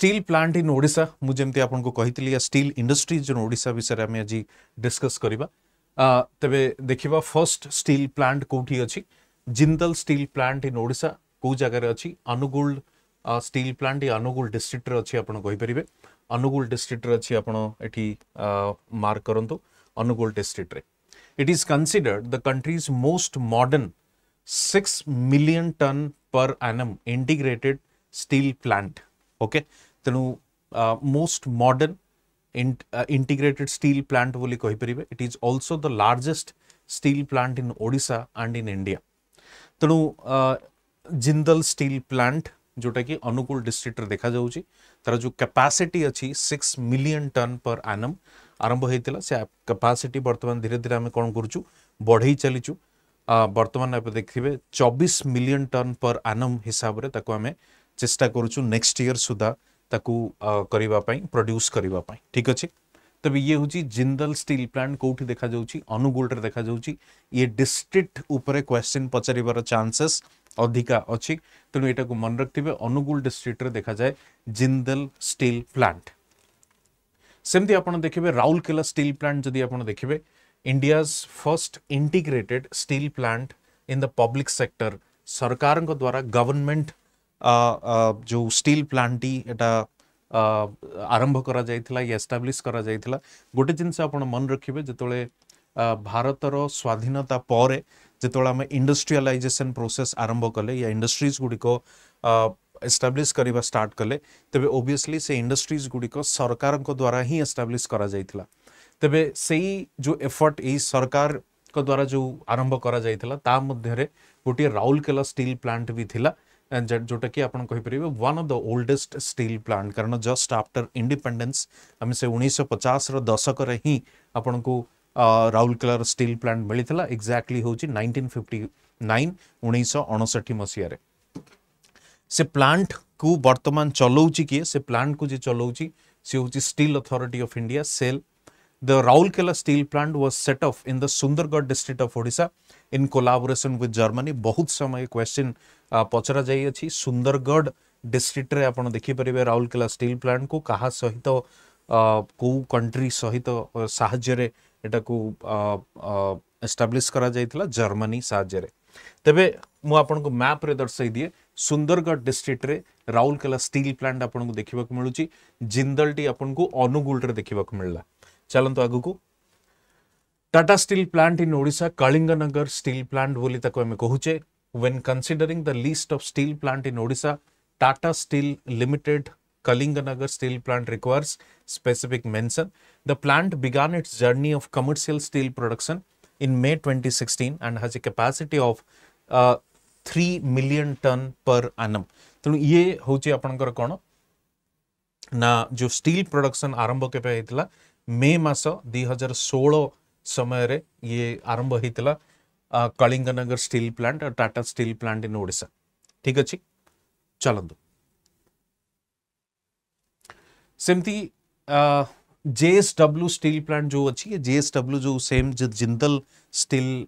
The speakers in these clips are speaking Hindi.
स्टील प्लांट इन ओडा मुझे आपको कही स्टील इंडस्ट्रीज इन ओडा विषय आम आज डिस्कस करवा तेरे देखा फर्स्ट स्टील प्लांट कौटी अच्छी Jindal steel plant in Odisha कौ जगार अच्छी अनुगुल स्टील प्लांट ये अनुगुल डिस्ट्रिक्टर अच्छी आपपर अनुगुल डिस्ट्रिक्टर अच्छी आपठी मार्क करूँ Angul district is considered the country's most modern six million ton per annum integrated steel plant okay okay तेणु most modern integrated steel plant बोली कहीपर it is also the largest steel plant in Odisha and in India तेणु जिंदल स्टील प्लांट जोटा कि अनुकूल डिस्ट्रिक्ट देखा जा तर जो कैपासीटी अच्छी सिक्स मिलियन टन पर आनम आरंभ हो से कैपासीटी बर्तमान धीरे धीरे आम कौन कर बढ़े चलीचु बर्तमान आप देखिए चौबीस मिलियन टन पर आनम हिसाब से आम चेस्टा करेक्स्ट इयर सुधा प्रड्यूस करने ठीक अच्छे तेज ये हूँ जिंदल स्टिल प्लांट कौटी देखा अनुगुल देखा ये डिस्ट्रिक्ट क्वेश्चन पचार चेस अधिका अच्छी तेणु यू मन रखे अनुगुल डिस्ट्रिक्ट देखा जाए जिंदल स्टिल प्लांट सेमती आप देखिए राउरकेला स्टिल प्लांट जदि आप देखिए India's first integrated steel plant in the public sector सरकार द्वारा गवर्नमेंट जो स्टील प्लांट एटा आरंभ कर जाइथिला या एस्टेब्लिश करा गोटे जिनस मन रखिए जो भारत स्वाधीनता पारे जतले हम इंडस्ट्रियलाइजेशन प्रोसेस आरंभ कले या इंडस्ट्रीज गुड़िक एस्टाब्लीश एस्टेब्लिश स्टार्ट कले तेज ओबियसली से इंडस्ट्रीज गुड़िक सरकार द्वारा ही एस्टाब्लीश कर जाइथिला तबे सेही जो एफर्ट ए सरकार द्वारा जो आरंभ करा जाइथिला ता मध्ये रे प्लांट भी थिला जोटा कि आपर one of the oldest steel plant कारण जस्ट आफ्टर इंडिपेडेन्स आम से उन्नीस पचास रशक ही आपन को राउरकेलार स्टिल प्लांट मिलता एक्जाक्टली हूँ नाइंटीन फिफ्टी नाइन उन्नीस अणसठी मसीह से प्लांट को बर्तमान चलाऊँ किए से प्लांट को जी हूँ steel authority of India SAIL the Rourkela steel plant was set up in the Sundargarh district of Odisha in collaboration with Germany बहुत समय क्वेश्चन पचरा जा सुंदरगढ़ डिस्ट्रिक्ट देखिपर राउरकेला स्टिल प्लांट को क्या सहित कौ कंट्री सहित साटाक एस्टाब्लीश कर जर्मानी साबे मुझे मैप्रे दर्शाई दिए Sundargarh district Rourkela steel plant आप देखा मिलूँ जिंदल टी आपको अनुगुल देखा मिलला चलत तो आग को Tata steel plant in Odisha Kalinganagar steel plant बोली कहचे when considering the list of steel plant in Odisha, Tata Steel Limited Kalinganagar steel plant requires specific mention. The plant began its journey of commercial steel production in May 2016 and has a capacity of uh, 3 million ton per annum. ତେଣୁ ଇଏ ହେଉଛି ଆପଣଙ୍କର କ'ଣ ନା ଯେଉଁ ଷ୍ଟିଲ୍ ପ୍ରଡକ୍ସନ୍ ଆରମ୍ଭ କେବେ ହେଇଥିଲା ମେ ମାସ ଦୁଇ ହଜାର समय ସମୟରେ ଇଏ ଆରମ୍ଭ ହେଇଥିଲା Kalinganagar steel plant Tata steel plant in Odisha ठीक अच्छे चलत सेमती डब्ल्यू स्टील प्लांट जो अच्छी एस जेएसडब्ल्यू जो सेम जिंदल स्टील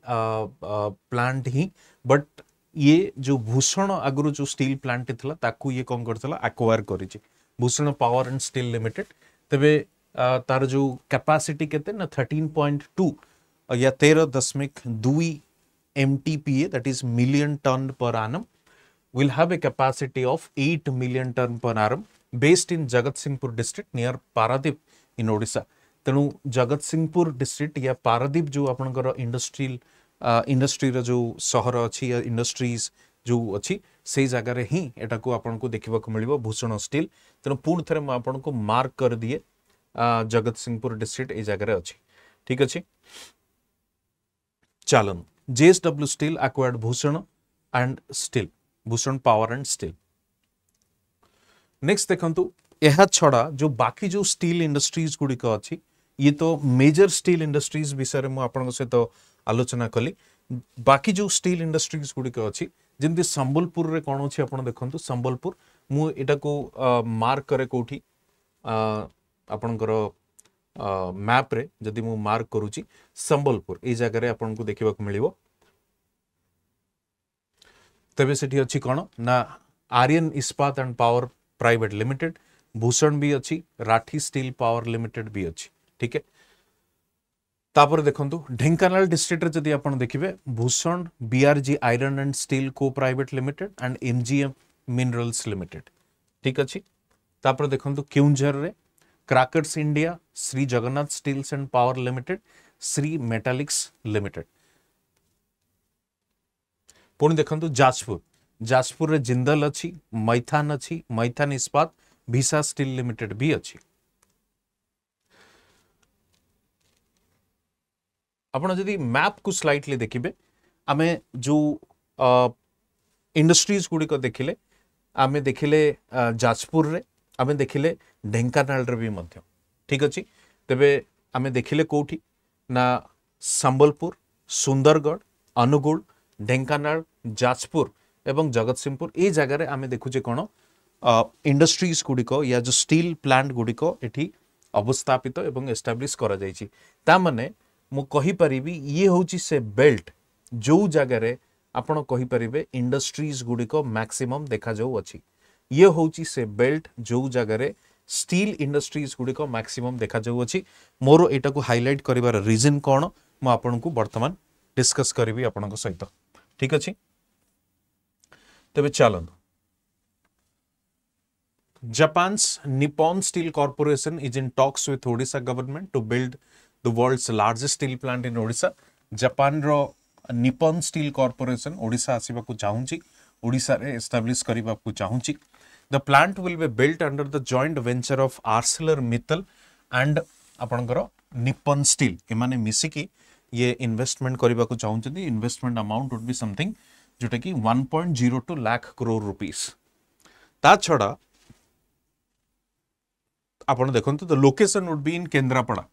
प्लांट ही बट ये जो भूषण आगर जो स्टील प्लांट थिला ताकू ये कौन कर acquire Bhushan power and steel limited तबे तार जो कैपेसिटी थर्टीन पॉइंट टू या दुई MTPA, that is million ton per annum, will have a capacity of 8 million ton per annum based in Jagat Singhpur district near Paradip in Odisha. ତେଣୁ ଜଗତସିଂହପୁର ଡିଷ୍ଟ୍ରିକ୍ଟ ୟା ପାରାଦୀପ ଯେଉଁ ଆପଣଙ୍କର ଇଣ୍ଡଷ୍ଟ୍ରିଆଲ ଇଣ୍ଡଷ୍ଟ୍ରିର ଯେଉଁ ସହର ଅଛି ୟା ଇଣ୍ଡଷ୍ଟ୍ରିଜ ଯେଉଁ ଅଛି ସେଇ ଜାଗାରେ ହିଁ ଏଟାକୁ ଆପଣଙ୍କୁ ଦେଖିବାକୁ ମିଳିବ ଭୂଷଣ ଷ୍ଟିଲ୍ ତେଣୁ ପୁଣି ଥରେ ମୁଁ ଆପଣଙ୍କୁ ମାର୍କ କରିଦିଏ ଜଗତସିଂହପୁର ଡିଷ୍ଟ୍ରିକ୍ଟ ଏଇ ଜାଗାରେ ଅଛି ଠିକ୍ ଅଛି ଚାଲନ୍ତୁ JSW Steel acquired Bhushan and Steel, Bhushan Power and Steel. Next, देखन्तु, यहा छड़ा, जो बाकी जो Steel Industries गुड़ी का अच्छी, ये तो Major Steel Industries विसरे मुँ आपनको से तो अलोचना कली, बाकी जो Steel Industries गुड़ी का अच्छी, जिन्दी संबलपुर रे कौन होची आपना देखन्तु, संबलपुर मुँ इटा को mark करे कोठी, आपनकरो मैप रे जदि मु मार्क करूची संबलपुर ए जगह रे आपन को देखिबा को मिलिवो तेरे से अच्छी कौन ना Aryan Ispat and power private limited Bhushan भी अच्छी राठी स्टील पावर लिमिटेड भी अच्छी ठीक है तापर देखु ढेकाना डिस्ट्रिक्ट जब आप देखिए Bhushan BRG iron and steel co private limited and M G M minerals limited ठीक अच्छे तापर देखु क्यूंझर में crackers India Shri Jagannath steels and power limited Shri metallics limited ପୁଣି ଦେଖନ୍ତୁ ଯାଜପୁର ଯାଜପୁରରେ ଜିନ୍ଦଲ ଅଛି ମୈଥାନ ଅଛି ମୈଥାନ ଇସ୍ପାତ ଭିସା ଷ୍ଟିଲ୍ ଲିମିଟେଡ୍ ବି ଅଛି ଆପଣ ଯଦି ମ୍ୟାପ୍କୁ ସ୍ଲାଇଡ଼ଲି ଦେଖିବେ ଆମେ ଯେଉଁ ଇଣ୍ଡଷ୍ଟ୍ରିଜ୍ ଗୁଡ଼ିକ ଦେଖିଲେ ଆମେ ଦେଖିଲେ ଯାଜପୁରରେ ଆମେ ଦେଖିଲେ ଢେଙ୍କାନାଳରେ ବି ମଧ୍ୟ ଠିକ୍ ଅଛି ତେବେ ଆମେ ଦେଖିଲେ କେଉଁଠି ନା ସମ୍ବଲପୁର ସୁନ୍ଦରଗଡ଼ ଅନୁଗୁଳ ढेकाना जाजपुर जगत सिंहपुर ये जगार आम देखुचे कौन इंडस्ट्रीज गुड़िक या जो स्टिल प्लांट गुड़िक अवस्थापित एस्टाब्लीश कर मुपरि ये हूँ से बेल्ट जो जगार आपरे इंडस्ट्रीज गुड़िक मैक्सीम देखा अच्छी ये हूँ से बेल्ट जो जगार स्टिल इंडस्ट्रीज गुड़िक मैक्सीम देखा अच्छी मोर यटा को हाइलाइट कर रिजन कौन मुझे बर्तमान डिस्कस करी आप सहित ठीक अच्छे तेज चल Japan's Nippon steel corporation is in talks with Odisha government to build the world's largest steel plant in Odisha Japan रो निपन स्टील कॉर्पोरेशन ओडिशा आसवाक चाहिए एस्टाब्लीश करने चाहिए the plant will be built under the joint venture of Arcelor Mittal and आपणकर निपन स्टिल ये मिसिकी ये इन्वेस्टमेंट करने को चाहूँ इनमेंट अमाउंट वुड भी समथिंग जोटा कि one point zero two lakh crore rupees ता छड़ा आप देखते the location would be in Kendrapara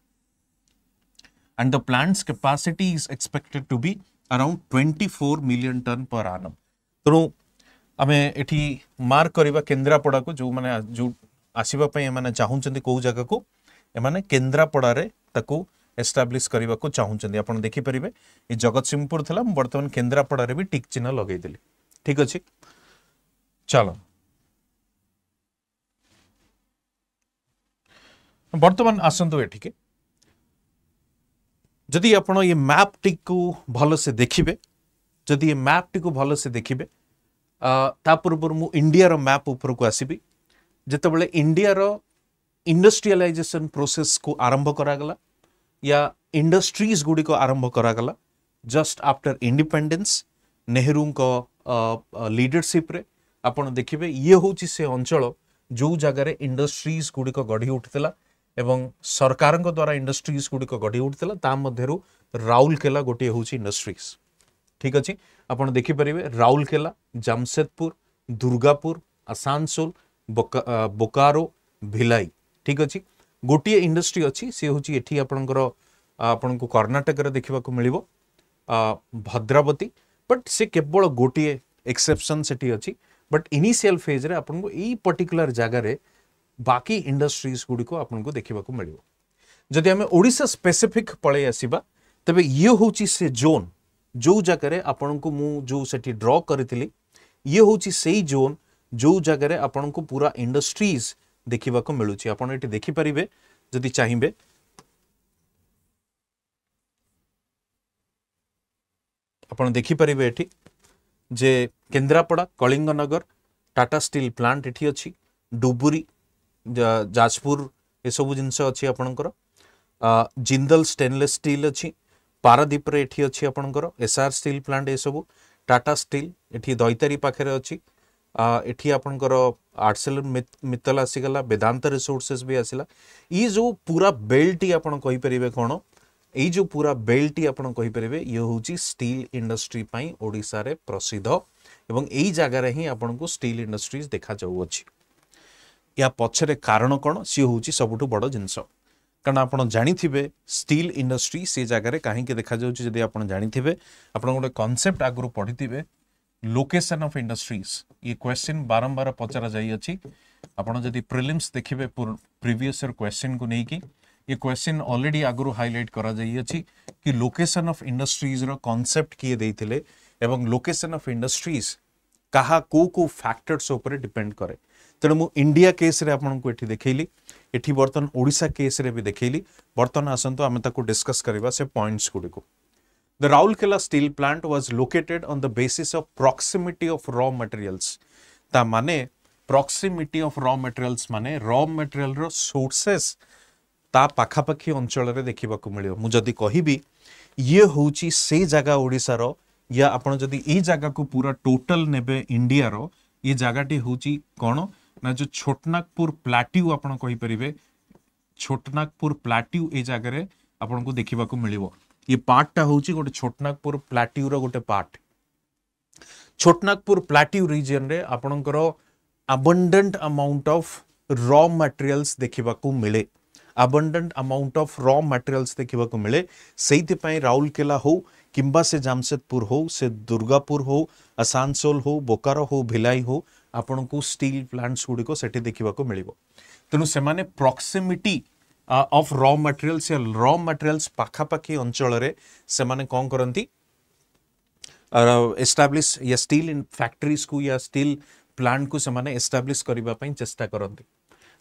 and the plant's capacity is expected to be around twenty four million ton per annum तेणु आम एटी मार्क करवा केन्द्रापड़ा को जो मैंने जो आसपापी चाहूँ कौ जगह को एमने केन्द्रापड़े ଏଷ୍ଟାବ୍ଲିଶ୍ କରିବାକୁ ଚାହୁଁଛନ୍ତି ଆପଣ ଦେଖିପାରିବେ ଏ ଜଗତସିଂହପୁର ଥିଲା ମୁଁ ବର୍ତ୍ତମାନ କେନ୍ଦ୍ରାପଡ଼ାରେ ବି ଟିକ୍ ଚିହ୍ନ ଲଗେଇଦେଲି ଠିକ୍ ଅଛି ଚାଲ ବର୍ତ୍ତମାନ ଆସନ୍ତୁ ଏଠିକି ଯଦି ଆପଣ ଏ ମ୍ୟାପ୍ଟିକୁ ଭଲସେ ଦେଖିବେ ଯଦି ଏ ମ୍ୟାପ୍ଟିକୁ ଭଲସେ ଦେଖିବେ ତା ପୂର୍ବରୁ ମୁଁ ଇଣ୍ଡିଆର ମ୍ୟାପ୍ ଉପରକୁ ଆସିବି ଯେତେବେଳେ ଇଣ୍ଡିଆର ଇଣ୍ଡଷ୍ଟ୍ରିଆଲାଇଜେସନ୍ ପ୍ରୋସେସ୍କୁ ଆରମ୍ଭ କରାଗଲା या इंडस्ट्रीज गुड़िक आरंभ करागला just after independence Nehru leadership आप देखिए ये हूँ से अंचल जो जगह इंडस्ट्रीज गुड़िक गढ़ी उठाला एवं सरकार द्वारा इंडस्ट्रीज गुड़िक गढ़ी उठाला तामू राउरकेला गोटे हूँ इंडस्ट्रीज ठीक अच्छे आप देखिपरेंगे राउरकेला जमशेदपुर दुर्गापुर आसानसोल बोकारो भिलाई ठीक अच्छे गोटे इंडस्ट्री अच्छी सी हूँ ये आपंकर कर्णाटक देखा मिल भद्रावती बट से केवल गोटे एक्सेपन से बट इनिशियल फेज रे आपको यही पर्टिकुलर जगार बाकी इंडस्ट्रीज गुड़ी आपको देखा मिले जदि आम ओडा स्पेसीफिक पलैस तेज ये हूँ से जोन जो जगार आपको मुझे ड्र करी ये हूँ से जोन जो जगार आपको पूरा इंडस्ट्रीज ଦେଖିବାକୁ ମିଳୁଛି ଆପଣ ଏଠି ଦେଖିପାରିବେ ଯଦି ଚାହିଁବେ ଆପଣ ଦେଖିପାରିବେ ଏଠି ଯେ କେନ୍ଦ୍ରାପଡ଼ା କଳିଙ୍ଗନଗର ଟାଟା ଷ୍ଟିଲ୍ ପ୍ଲାଣ୍ଟ ଏଠି ଅଛି ଡୁବୁରି ଯାଜପୁର ଏସବୁ ଜିନିଷ ଅଛି ଆପଣଙ୍କର ଜିନ୍ଦଲ ଷ୍ଟେନଲେସ୍ ଷ୍ଟିଲ୍ ଅଛି ପାରାଦ୍ୱୀପରେ ଏଠି ଅଛି ଆପଣଙ୍କର ଏସ୍ଆର୍ ଷ୍ଟିଲ୍ ପ୍ଲାଣ୍ଟ ଏସବୁ ଟାଟା ଷ୍ଟିଲ୍ ଏଠି ଦୈତାରୀ ପାଖରେ ଅଛି ଏଠି ଆପଣଙ୍କର ଆର୍ଟସେଲ ମିତଲ ଆସିଗଲା ବେଦାନ୍ତ ରିସୋର୍ସେସ୍ ବି ଆସିଲା ଏଇ ଯେଉଁ ପୁରା ବେଲ୍ଟଟି ଆପଣ କହିପାରିବେ କ'ଣ ଏଇ ଯେଉଁ ପୁରା ବେଲ୍ଟଟି ଆପଣ କହିପାରିବେ ଇଏ ହେଉଛି ଷ୍ଟିଲ୍ ଇଣ୍ଡଷ୍ଟ୍ରି ପାଇଁ ଓଡ଼ିଶାରେ ପ୍ରସିଦ୍ଧ ଏବଂ ଏଇ ଜାଗାରେ ହିଁ ଆପଣଙ୍କୁ ଷ୍ଟିଲ୍ ଇଣ୍ଡଷ୍ଟ୍ରିଜ୍ ଦେଖାଯାଉଅଛି ଏହା ପଛରେ କାରଣ କ'ଣ ସିଏ ହେଉଛି ସବୁଠୁ ବଡ଼ ଜିନିଷ କାରଣ ଆପଣ ଜାଣିଥିବେ ଷ୍ଟିଲ୍ ଇଣ୍ଡଷ୍ଟ୍ରି ସେ ଜାଗାରେ କାହିଁକି ଦେଖାଯାଉଛି ଯଦି ଆପଣ ଜାଣିଥିବେ ଆପଣ ଗୋଟେ କନସେପ୍ଟ ଆଗରୁ ପଢ଼ିଥିବେ लोकेशन ऑफ इंडस्ट्रीज ये क्वेश्चन बारंबार पचरा जाइए आपड़ जब प्रिलिम्स देखिए प्रिवियस क्वेश्चन को कि ये क्वेश्चन ऑलरेडी आगु हाइलाइट कर कि लोकेशन ऑफ इंडस्ट्रीज रो कॉन्सेप्ट किए देते एवं लोकेशन ऑफ इंडस्ट्रीज क्या को को फैक्टर्स ऊपर डिपेंड करे तेणु मु इंडिया केस रे को देखली एटी बर्तन ओडा केस रे भी देखली बर्तन आसतु तो आम डिस्कस करवा से पॉइंट्स गुड़ी The Raulkela steel plant was located on the basis of proximity of raw materials. ତା ମାନେ ପ୍ରକ୍ସିମିଟି ଅଫ୍ ର ମେଟେରିଆଲ୍ସ ମାନେ ର ମେଟେରିଆଲ୍ର ସୋର୍ସେସ୍ ତା ପାଖାପାଖି ଅଞ୍ଚଳରେ ଦେଖିବାକୁ ମିଳିବ ମୁଁ ଯଦି କହିବି ଇଏ ହେଉଛି ସେଇ ଜାଗା ଓଡ଼ିଶାର ୟା ଆପଣ ଯଦି ଏଇ ଜାଗାକୁ ପୁରା ଟୋଟାଲ ନେବେ ଇଣ୍ଡିଆର ଏ ଜାଗାଟି ହେଉଛି କ'ଣ ନା ଯେଉଁ ଛୋଟନାଗପୁର ପ୍ଲାଟ୍ୟୁ ଆପଣ କହିପାରିବେ ଛୋଟନାଗପୁର ପ୍ଲାଟ୍ୟୁ ଏଇ ଜାଗାରେ ଆପଣଙ୍କୁ ଦେଖିବାକୁ ମିଳିବ ये पार्टा हूँ गोटे छोटनागपुर प्लाट्यूर गोटे पार्ट छोटनागपुर प्लाट्यू रिजन रे आपणकर abundant amount of raw materials देखा मिले abundant amount of raw materials देखा मिले से राउरकेला हो किंबा से जमशेदपुर हो से दुर्गापुर हो आसानसोल हो बोकारो हो भिलाई हो आपण को स्टील प्लांट्स गुड़िक देखा मिल तेणु से प्रक्सीमिटी अफ र मटेरियल से र मटेरियल्स पखापाखी अंचल से कौन करती एस्टाब्लीश या स्टिल इन फैक्ट्रीज को या स्टिल प्लांट को एस्टाब्लीश करने चेस्टा करती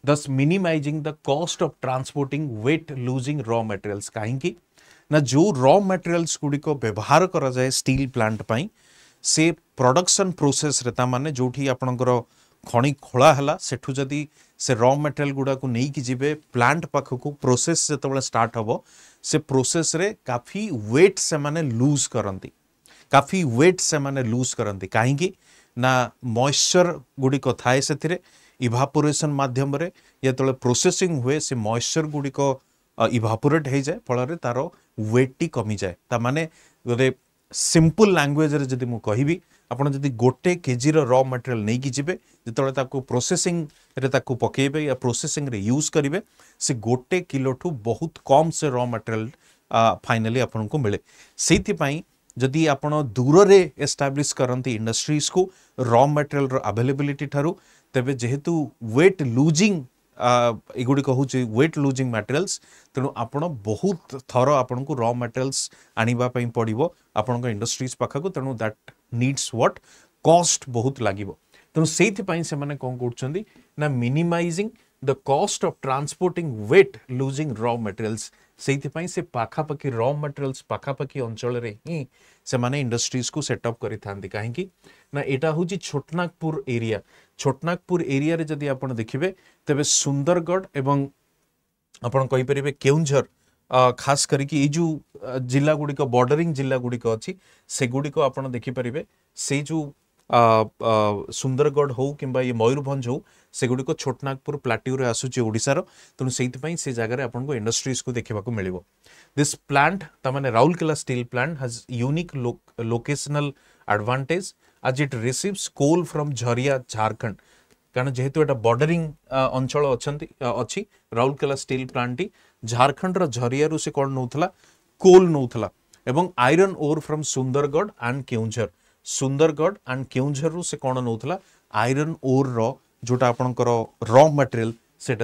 दस minimizing the cost of transporting weight losing raw materials कहीं ना जो र मटेरियल्स गुड़िक व्यवहार कराए स्टिल स्टील प्लांट पाई से प्रोडक्शन प्रोसेस रे जो आपंकर ଖଣି ଖୋଳା ହେଲା ସେଠୁ ଯଦି ସେ ର ମେଟେରିଆଲ ଗୁଡ଼ାକୁ ନେଇକି ଯିବେ ପ୍ଲାଣ୍ଟ ପାଖକୁ ପ୍ରୋସେସ୍ ଯେତେବେଳେ ଷ୍ଟାର୍ଟ ହେବ ସେ ପ୍ରୋସେସ୍ରେ କାଫି ୱେଟ୍ ସେମାନେ ଲୁଜ୍ କରନ୍ତି କାଫି ୱେଟ୍ ସେମାନେ ଲୁଜ୍ କରନ୍ତି କାହିଁକି ନା ମଏଶ୍ଚର ଗୁଡ଼ିକ ଥାଏ ସେଥିରେ ଇଭାପୋରେସନ୍ ମାଧ୍ୟମରେ ଯେତେବେଳେ ପ୍ରୋସେସିଂ ହୁଏ ସେ ମଏଶ୍ଚର ଗୁଡ଼ିକ ଇଭାପୋରେଟ୍ ହେଇଯାଏ ଫଳରେ ତା'ର ୱେଟ୍ଟି କମିଯାଏ ତା'ମାନେ ଗୋଟେ सिंपल लांगुएज जी मुझे कह आप जी गोटे के जी र मटेरियाल नहीं जी जिते प्रोसेंग पकेबे या प्रोसेंग यूज करेंगे से गोटे किलो ठू बहुत कम से र मटेरियाल फाइनाली आपन को मिले से जदि आप दूर से एस्टाब्लीश करती इंडस्ट्रीज को र मटेरियाल आभेलेबिलिटी ठार् तेज जेहेतु वेट लुजिंग युड़िक हूँ वेट लुजिंग मेटेरियल्स तेणु आप बहुत थर आपको र मेटेरियल्स आने पड़ो आप इंडस्ट्रीज पाखक तेणु दैट निड्स व्हाट कॉस्ट बहुत लगे तेणु से कौन कर minimizing the cost of transporting weight losing raw materials से पखापाखि र मेटेरियल्स पखापाखि अंचल ही से इंडस्ट्रीज को सेटअप करें यहाँ हूँ छोटनागपुर एरिया छोटनागपुर एरिया जदि आप देखिए तेज सुंदरगढ़ एवं आपंपर केर खास करके यू जिला गुड़िक बॉर्डरिंग जिला गुड़िक अच्छी से गुड़िक आप देखिपारे से जो सुंदरगढ़ हो कि ये मयूरभ हो गुड़िक छोटनागपुर प्लाट्यूर आसार तेणु से जगह आपको इंडस्ट्रीज को देखा मिले दिस प्लांट तमें Rourkela steel plant has unique locational advantage as it receives coal from Jharia Jharkhand कारण जेहेतु एटा बॉर्डरिंग अंचल अछंती अछि राउरकेला स्टिल प्लांट झारखंड र झरिया रु से कोन नउथला कोल नौ iron ore from Sundargarh and Keonjhar Sundargarh and Keonjhar रु से कौन नौ आईरन ओर रोटा आप आपनकर मटेरियल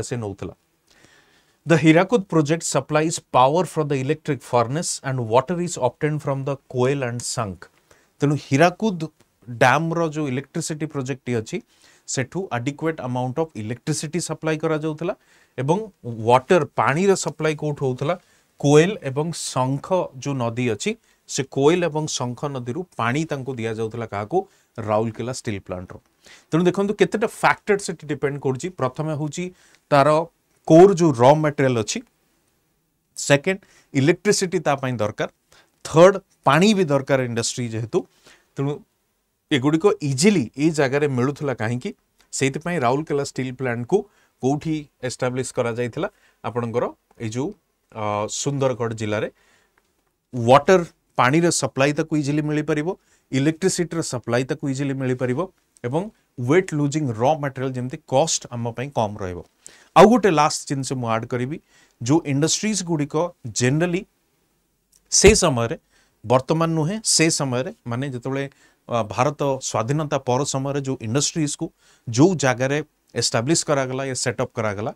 से नउथला the Hirakud project supplies power from the electric furnace and water is obtained from the Koel and Sankh तनु हीराकुद डैम रो इलेक्ट्रिसीटी प्रोजेक्ट अच्छी सेठ adequate amount of electricity supply करा वाटर पानी रे सप्लाई कौट होता कोएल एवं शख जो नदी अच्छी से कोएल एवं शख नदी पानी दि जाऊला क्या राउरकेला स्टिल प्लांट रेणु देखो के फैक्टर से डिपेड कर प्रथम हूँ तार कोर जो र मेटेरियाल अच्छी सेकेंड इलेक्ट्रिसीटी दरकार थर्ड पा भी दरकार इंडस्ट्री जेहेतु तेणु एगुड़िक इजिली ये मिलूला कहीं राउरकेला स्टिल प्लांट को कौटी एस्टाब्लीश कर आपणकर जो सुंदरगढ़ जिले में वाटर पानी सप्लाई तक इजिली मिल पार इलेक्ट्रिसीटर सप्लाई तक इजिली मिल पार एवं वेट लुजिंग र मटेरियल जमी कस्ट आमपाई कम रो गोटे लास्ट जिनस आड करी जो इंडस्ट्रीज गुड़िक जेनराली से समय बर्तमान नुहे से समय माने जो भारत स्वाधीनता पर समय जो इंडस्ट्रीज को जो जगार एस्टाब्लीश करागला या सेटअप करागला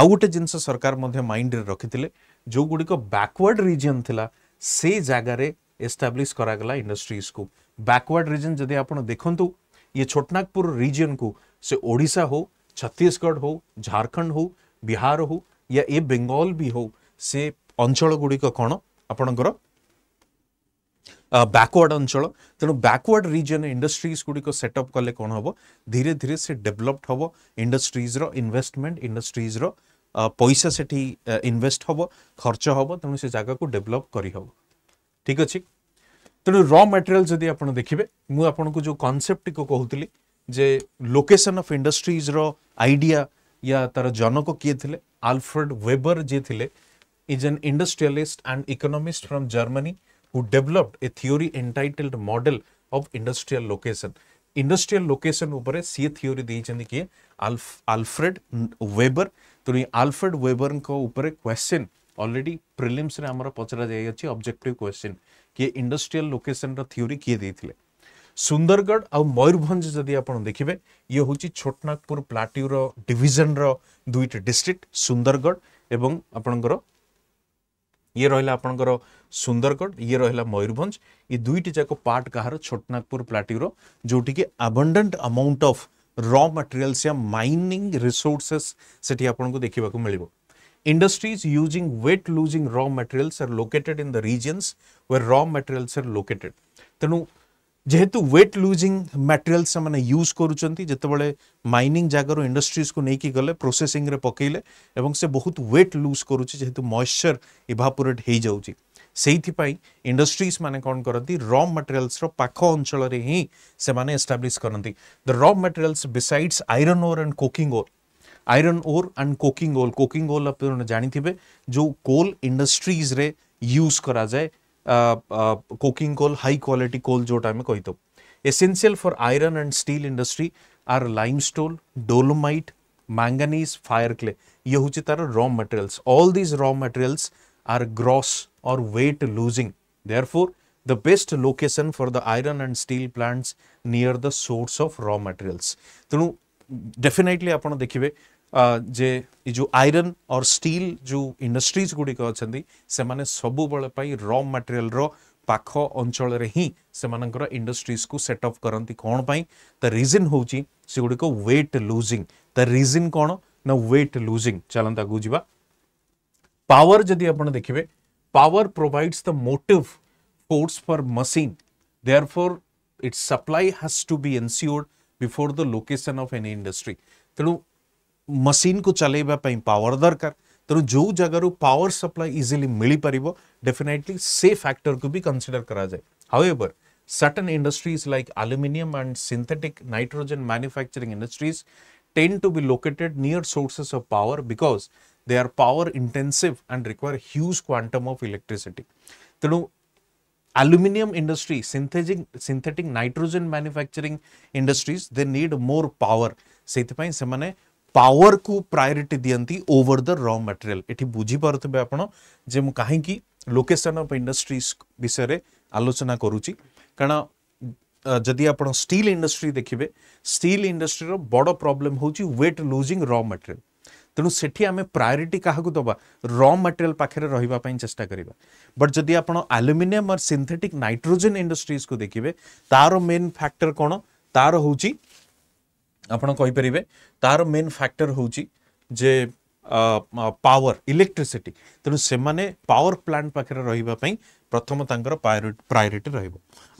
आउ गोटे जिनस सरकार माइंड रखी जो गुड़िक बैकवर्ड रिजन थिला से जगार एस्टाब्लीश करागला इंडस्ट्रीज को बैकवर्ड रिजन जदि आप देखु ये छोटनागपुर रिजन को से ओडिशा हो छत्तीसगढ़ हो झारखंड हो बिहार हो या ए बेंगल भी हो से अंचल गुड़िक कौन आपणकर ବ୍ୟାକୱାର୍ଡ ଅଞ୍ଚଳ ତେଣୁ ବ୍ୟାକୱାର୍ଡ ରିଜନ୍ ଇଣ୍ଡଷ୍ଟ୍ରିଜ୍ ଗୁଡ଼ିକ ସେଟଅପ୍ କଲେ କ'ଣ ହେବ ଧୀରେ ଧୀରେ ସେ ଡେଭଲପ୍ଡ ହେବ ଇଣ୍ଡଷ୍ଟ୍ରିଜ୍ର ଇନଭେଷ୍ଟମେଣ୍ଟ ଇଣ୍ଡଷ୍ଟ୍ରିଜ୍ର ପଇସା ସେଠି ଇନଭେଷ୍ଟ ହେବ ଖର୍ଚ୍ଚ ହେବ ତେଣୁ ସେ ଜାଗାକୁ ଡେଭଲପ୍ କରିହେବ ଠିକ୍ ଅଛି ତେଣୁ ର ମେଟେରିଆଲ୍ ଯଦି ଆପଣ ଦେଖିବେ ମୁଁ ଆପଣଙ୍କୁ ଯେଉଁ କନସେପ୍ଟଟିକୁ କହୁଥିଲି ଯେ ଲୋକେସନ୍ ଅଫ୍ ଇଣ୍ଡଷ୍ଟ୍ରିଜ୍ର ଆଇଡ଼ିଆ ୟା ତାର ଜନକ କିଏ ଥିଲେ ଆଲଫ୍ରେଡ୍ ୱେବର ଯିଏ ଥିଲେ is an industrialist and economist from Germany who developed a theory entitled model of industrial location. Industrial location ઉપર alfred weber ଦେଇଛନ୍ତି କିଏ ଆଲଫ୍ରେଡ୍ ୱେବର ତେଣୁ ଆଲଫ୍ରେଡ୍ ୱେବରଙ୍କ ଉପରେ କ୍ୱେଶ୍ଚିନ୍ ଅଲରେଡ଼ି ପ୍ରିଲିମ୍ସରେ ଆମର ପଚରାଯାଇଅଛି ଅବଜେକ୍ଟିଭ୍ କ୍ୱେଶ୍ଚିନ୍ କିଏ ଇଣ୍ଡଷ୍ଟ୍ରିଆଲ ଲୋକେସନର ଥିଓରି କିଏ ଦେଇଥିଲେ ସୁନ୍ଦରଗଡ଼ ଆଉ ମୟୂରଭଞ୍ଜ ଯଦି ଆପଣ ଦେଖିବେ ଇଏ ହେଉଛି ଛୋଟନାଗପୁର ପ୍ଲାଟ୍ୟୁର ଡିଭିଜନର ଦୁଇଟି ଡିଷ୍ଟ୍ରିକ୍ଟ ସୁନ୍ଦରଗଡ଼ ଏବଂ आपणकर ये रहा आप सुंदरगढ़ ये रहा मयूरभ ये दुईट जाक पार्ट कहार छोटनागपुर प्लाटीर जोटी की abundant amount of raw materials या माइनिंग रिसोर्सेस से देखा मिल industries using weight losing raw materials are located in the regions where raw materials are located तेणु जेहेतु वेट लुजिंग मेटेरियल से मैंने यूज करते माइनिंग जगार इंडस्ट्रीज को लेकिन गले प्रोसेंग पकईले से बहुत व्वेट लुज करे मइश्चर इभापोरेट हो जाए इंडस्ट्रीज मैंने कौन करती र मेटेरियल्स पाख अंचल ही सेटाब्लीश करती the raw materials besides iron ore and coking or iron ore and coking coal coking coal आप जानते हैं जो कोल इंडस्ट्रीज यूज कराए cooking coal high quality coal जो आम कही essential for iron and steel industry are limestone dolomite manganese fire clay ये हूँ तार raw materials all these raw materials are gross और weight losing therefore the best location for the iron and steel plants near the source of raw materials तेणु डेफिनेटली आप देखिए जे जो आयरन और स्टील जो इंडस्ट्रीज गुड़िक अच्छा से सब बेल र मटेरियल पाख अंचल हिं से इंडस्ट्रीज को सेटअप करती कौन द रिजन हो से गुड़िक वेट लुजिंग द रिजन कौन ना वेट लुजिंग चलन आगे जावा पावर जी आप देखिए power provides the motive force for machine therefore its supply has to be ensured before the location of any industry तेणु मशीन को चलेबा पावर दरकार तेरु जो जगह पावर सप्लाई इजिली मिल पार डेफिनेटली से फैक्टर को भी कन्सीडर कराए however certain industries like aluminium and synthetic nitrogen manufacturing industries tend to be located near sources of power because they are power intensive and रिक्वयर huge quantum of electricity तेणु aluminium industry synthesizing synthetic nitrogen manufacturing industries they need more power से पावर को प्रायोरीटी दिखती ओवर द र मेटेरियल ये बुझीपुर आप कहीं लोकेशन अफ इंडस्ट्री विषय आलोचना करुच्ची कारण जदि आप स्टिल इंडस्ट्री देखिए स्टिल इंडस्ट्री रड़ प्रोब्लेम हूँ व्वेट लुजिंग र मटेरियल तेणु से आम प्रायोरीटी क्या दबा र मटेरियल पाखे रहा चेस्टा कर बट जदि आप आलुमिनियम और सिंथेटिक नाइट्रोजेन इंडस्ट्रीज को देखिए तार मेन फैक्टर कौन तार हूँ ଆପଣ କହିପାରିବେ ତାର ମେନ୍ ଫ୍ୟାକ୍ଟର ହେଉଛି ଯେ ପାୱାର ଇଲେକ୍ଟ୍ରିସିଟି ତେଣୁ ସେମାନେ ପାୱାର ପ୍ଲାଣ୍ଟ ପାଖରେ ରହିବା ପାଇଁ ପ୍ରଥମ ତାଙ୍କର ପ୍ରାୟୋରିଟି ରହିବ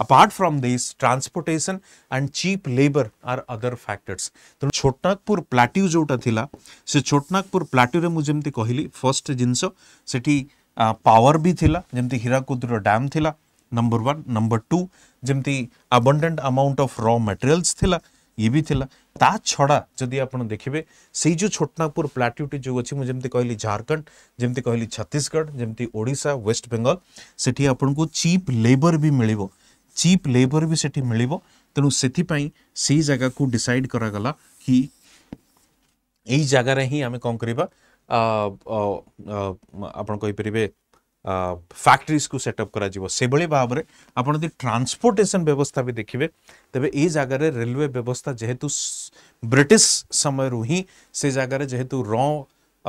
apart from this transportation and cheap labour are other factors ତେଣୁ ଛୋଟନାଗପୁର ପ୍ଲାଟ୍ୟୁ ଯେଉଁଟା ଥିଲା ସେ ଛୋଟନାଗପୁର ପ୍ଲାଟ୍ୟୁରେ ମୁଁ ଯେମିତି କହିଲି ଫର୍ଷ୍ଟ ଜିନିଷ ସେଠି ପାୱାର ବି ଥିଲା ଯେମିତି ହୀରାକୁଦର ଡ୍ୟାମ୍ ଥିଲା ନମ୍ବର ୱାନ୍ ନମ୍ବର ଟୁ ଯେମିତି abundant amount of raw materials ଥିଲା ये भी थिला ता छड़ा जदि आप देखिए से जो छोटनापुर प्लाट्यूटी जो अच्छे मुझे कहली झारखंड जमी कहली छत्तीसगढ़ जमी ओडा वेस्ट बेंगल से आपन चिप लेबर भी मिल चिप लेबर भी सी मिल तेणु से जगह को डिसाइड कराला कि यही जगार हिं आम कौन करवा आपण फैक्ट्रीज को सेटअप करपोर्टेसन व्यवस्था भी देखिए तेज ये जगह रेलवे व्यवस्था जेहेतु ब्रिटिश समय रु ही से जगह जेहेतु र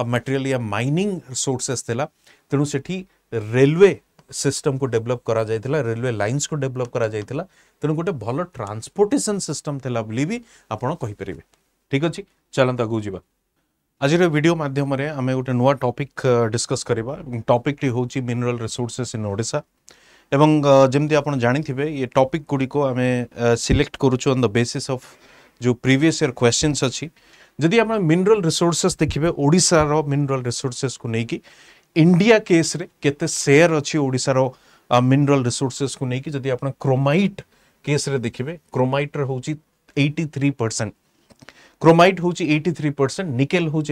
मटेरियल या माइनिंग सोर्सेस था तेणु से रेलवे सिस्टम को डेवलप करा जाइला रेलवे लाइन्स को डेवलप करा तेणु गोटे भल ट्रांसपोर्टेसन सिस्टम थी भी आपड़ कहीपर ठीक अच्छे चलत आगे जावा आज भिडियो मध्यम आम गोटे नुआ टपिक डिस्कस कर टपिक टी हूँ मिनराल रिसोर्सेस इन ओडा एवं जमी आप जानते ये टपिक गुड़िक आम सिलेक्ट करुच्छन द बेसीस अफ जो प्रिवियय क्वेश्चन अच्छी जदि आप मिनराल रिसोर्सेस देखिए ओडार मिनराल रिसोर्सेस को लेकिन इंडिया सेयर अच्छी ओडार मिनराल रिसोर्सेस को लेकिन जब आप क्रोमाइट केस्रे देखिए क्रोमाइट्र हूँ एट्टी थ्री परसेंट क्रोमाइट हूँ थ्री परसेंट निकेल हूँ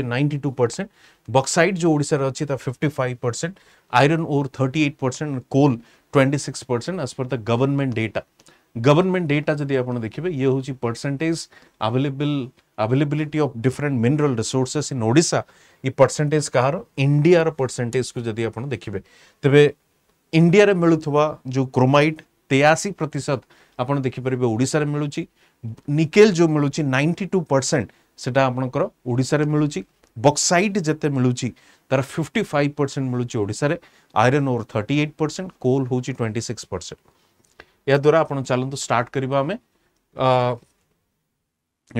टू परसेंट बक्साइड जो ओडार अच्छी fifty five percent iron ore eight percent coal six percent as per the government data government data जब आप देखिए ये हूँ percentage available availability of different mineral resources in Odisha ये परसेंटेज कह इंडियार परसेंटेज को जब आप देखिए तेज इंडिया मिलूवा जो क्रोमाइट तेयाशी प्रतिशत आप देखिपर ओडा मिलूँ निकेल जो मिलू नाइंटी टू परसेंट से आपणकर ओडिसा मिलू बक्साइट जिते मिलूँ तार फिफ्टी फाइव परसेंट मिलू iron ore thirty eight percent coal हूँ ट्वेंटी सिक्स परसेंट यादारा आप चलत स्टार्ट करें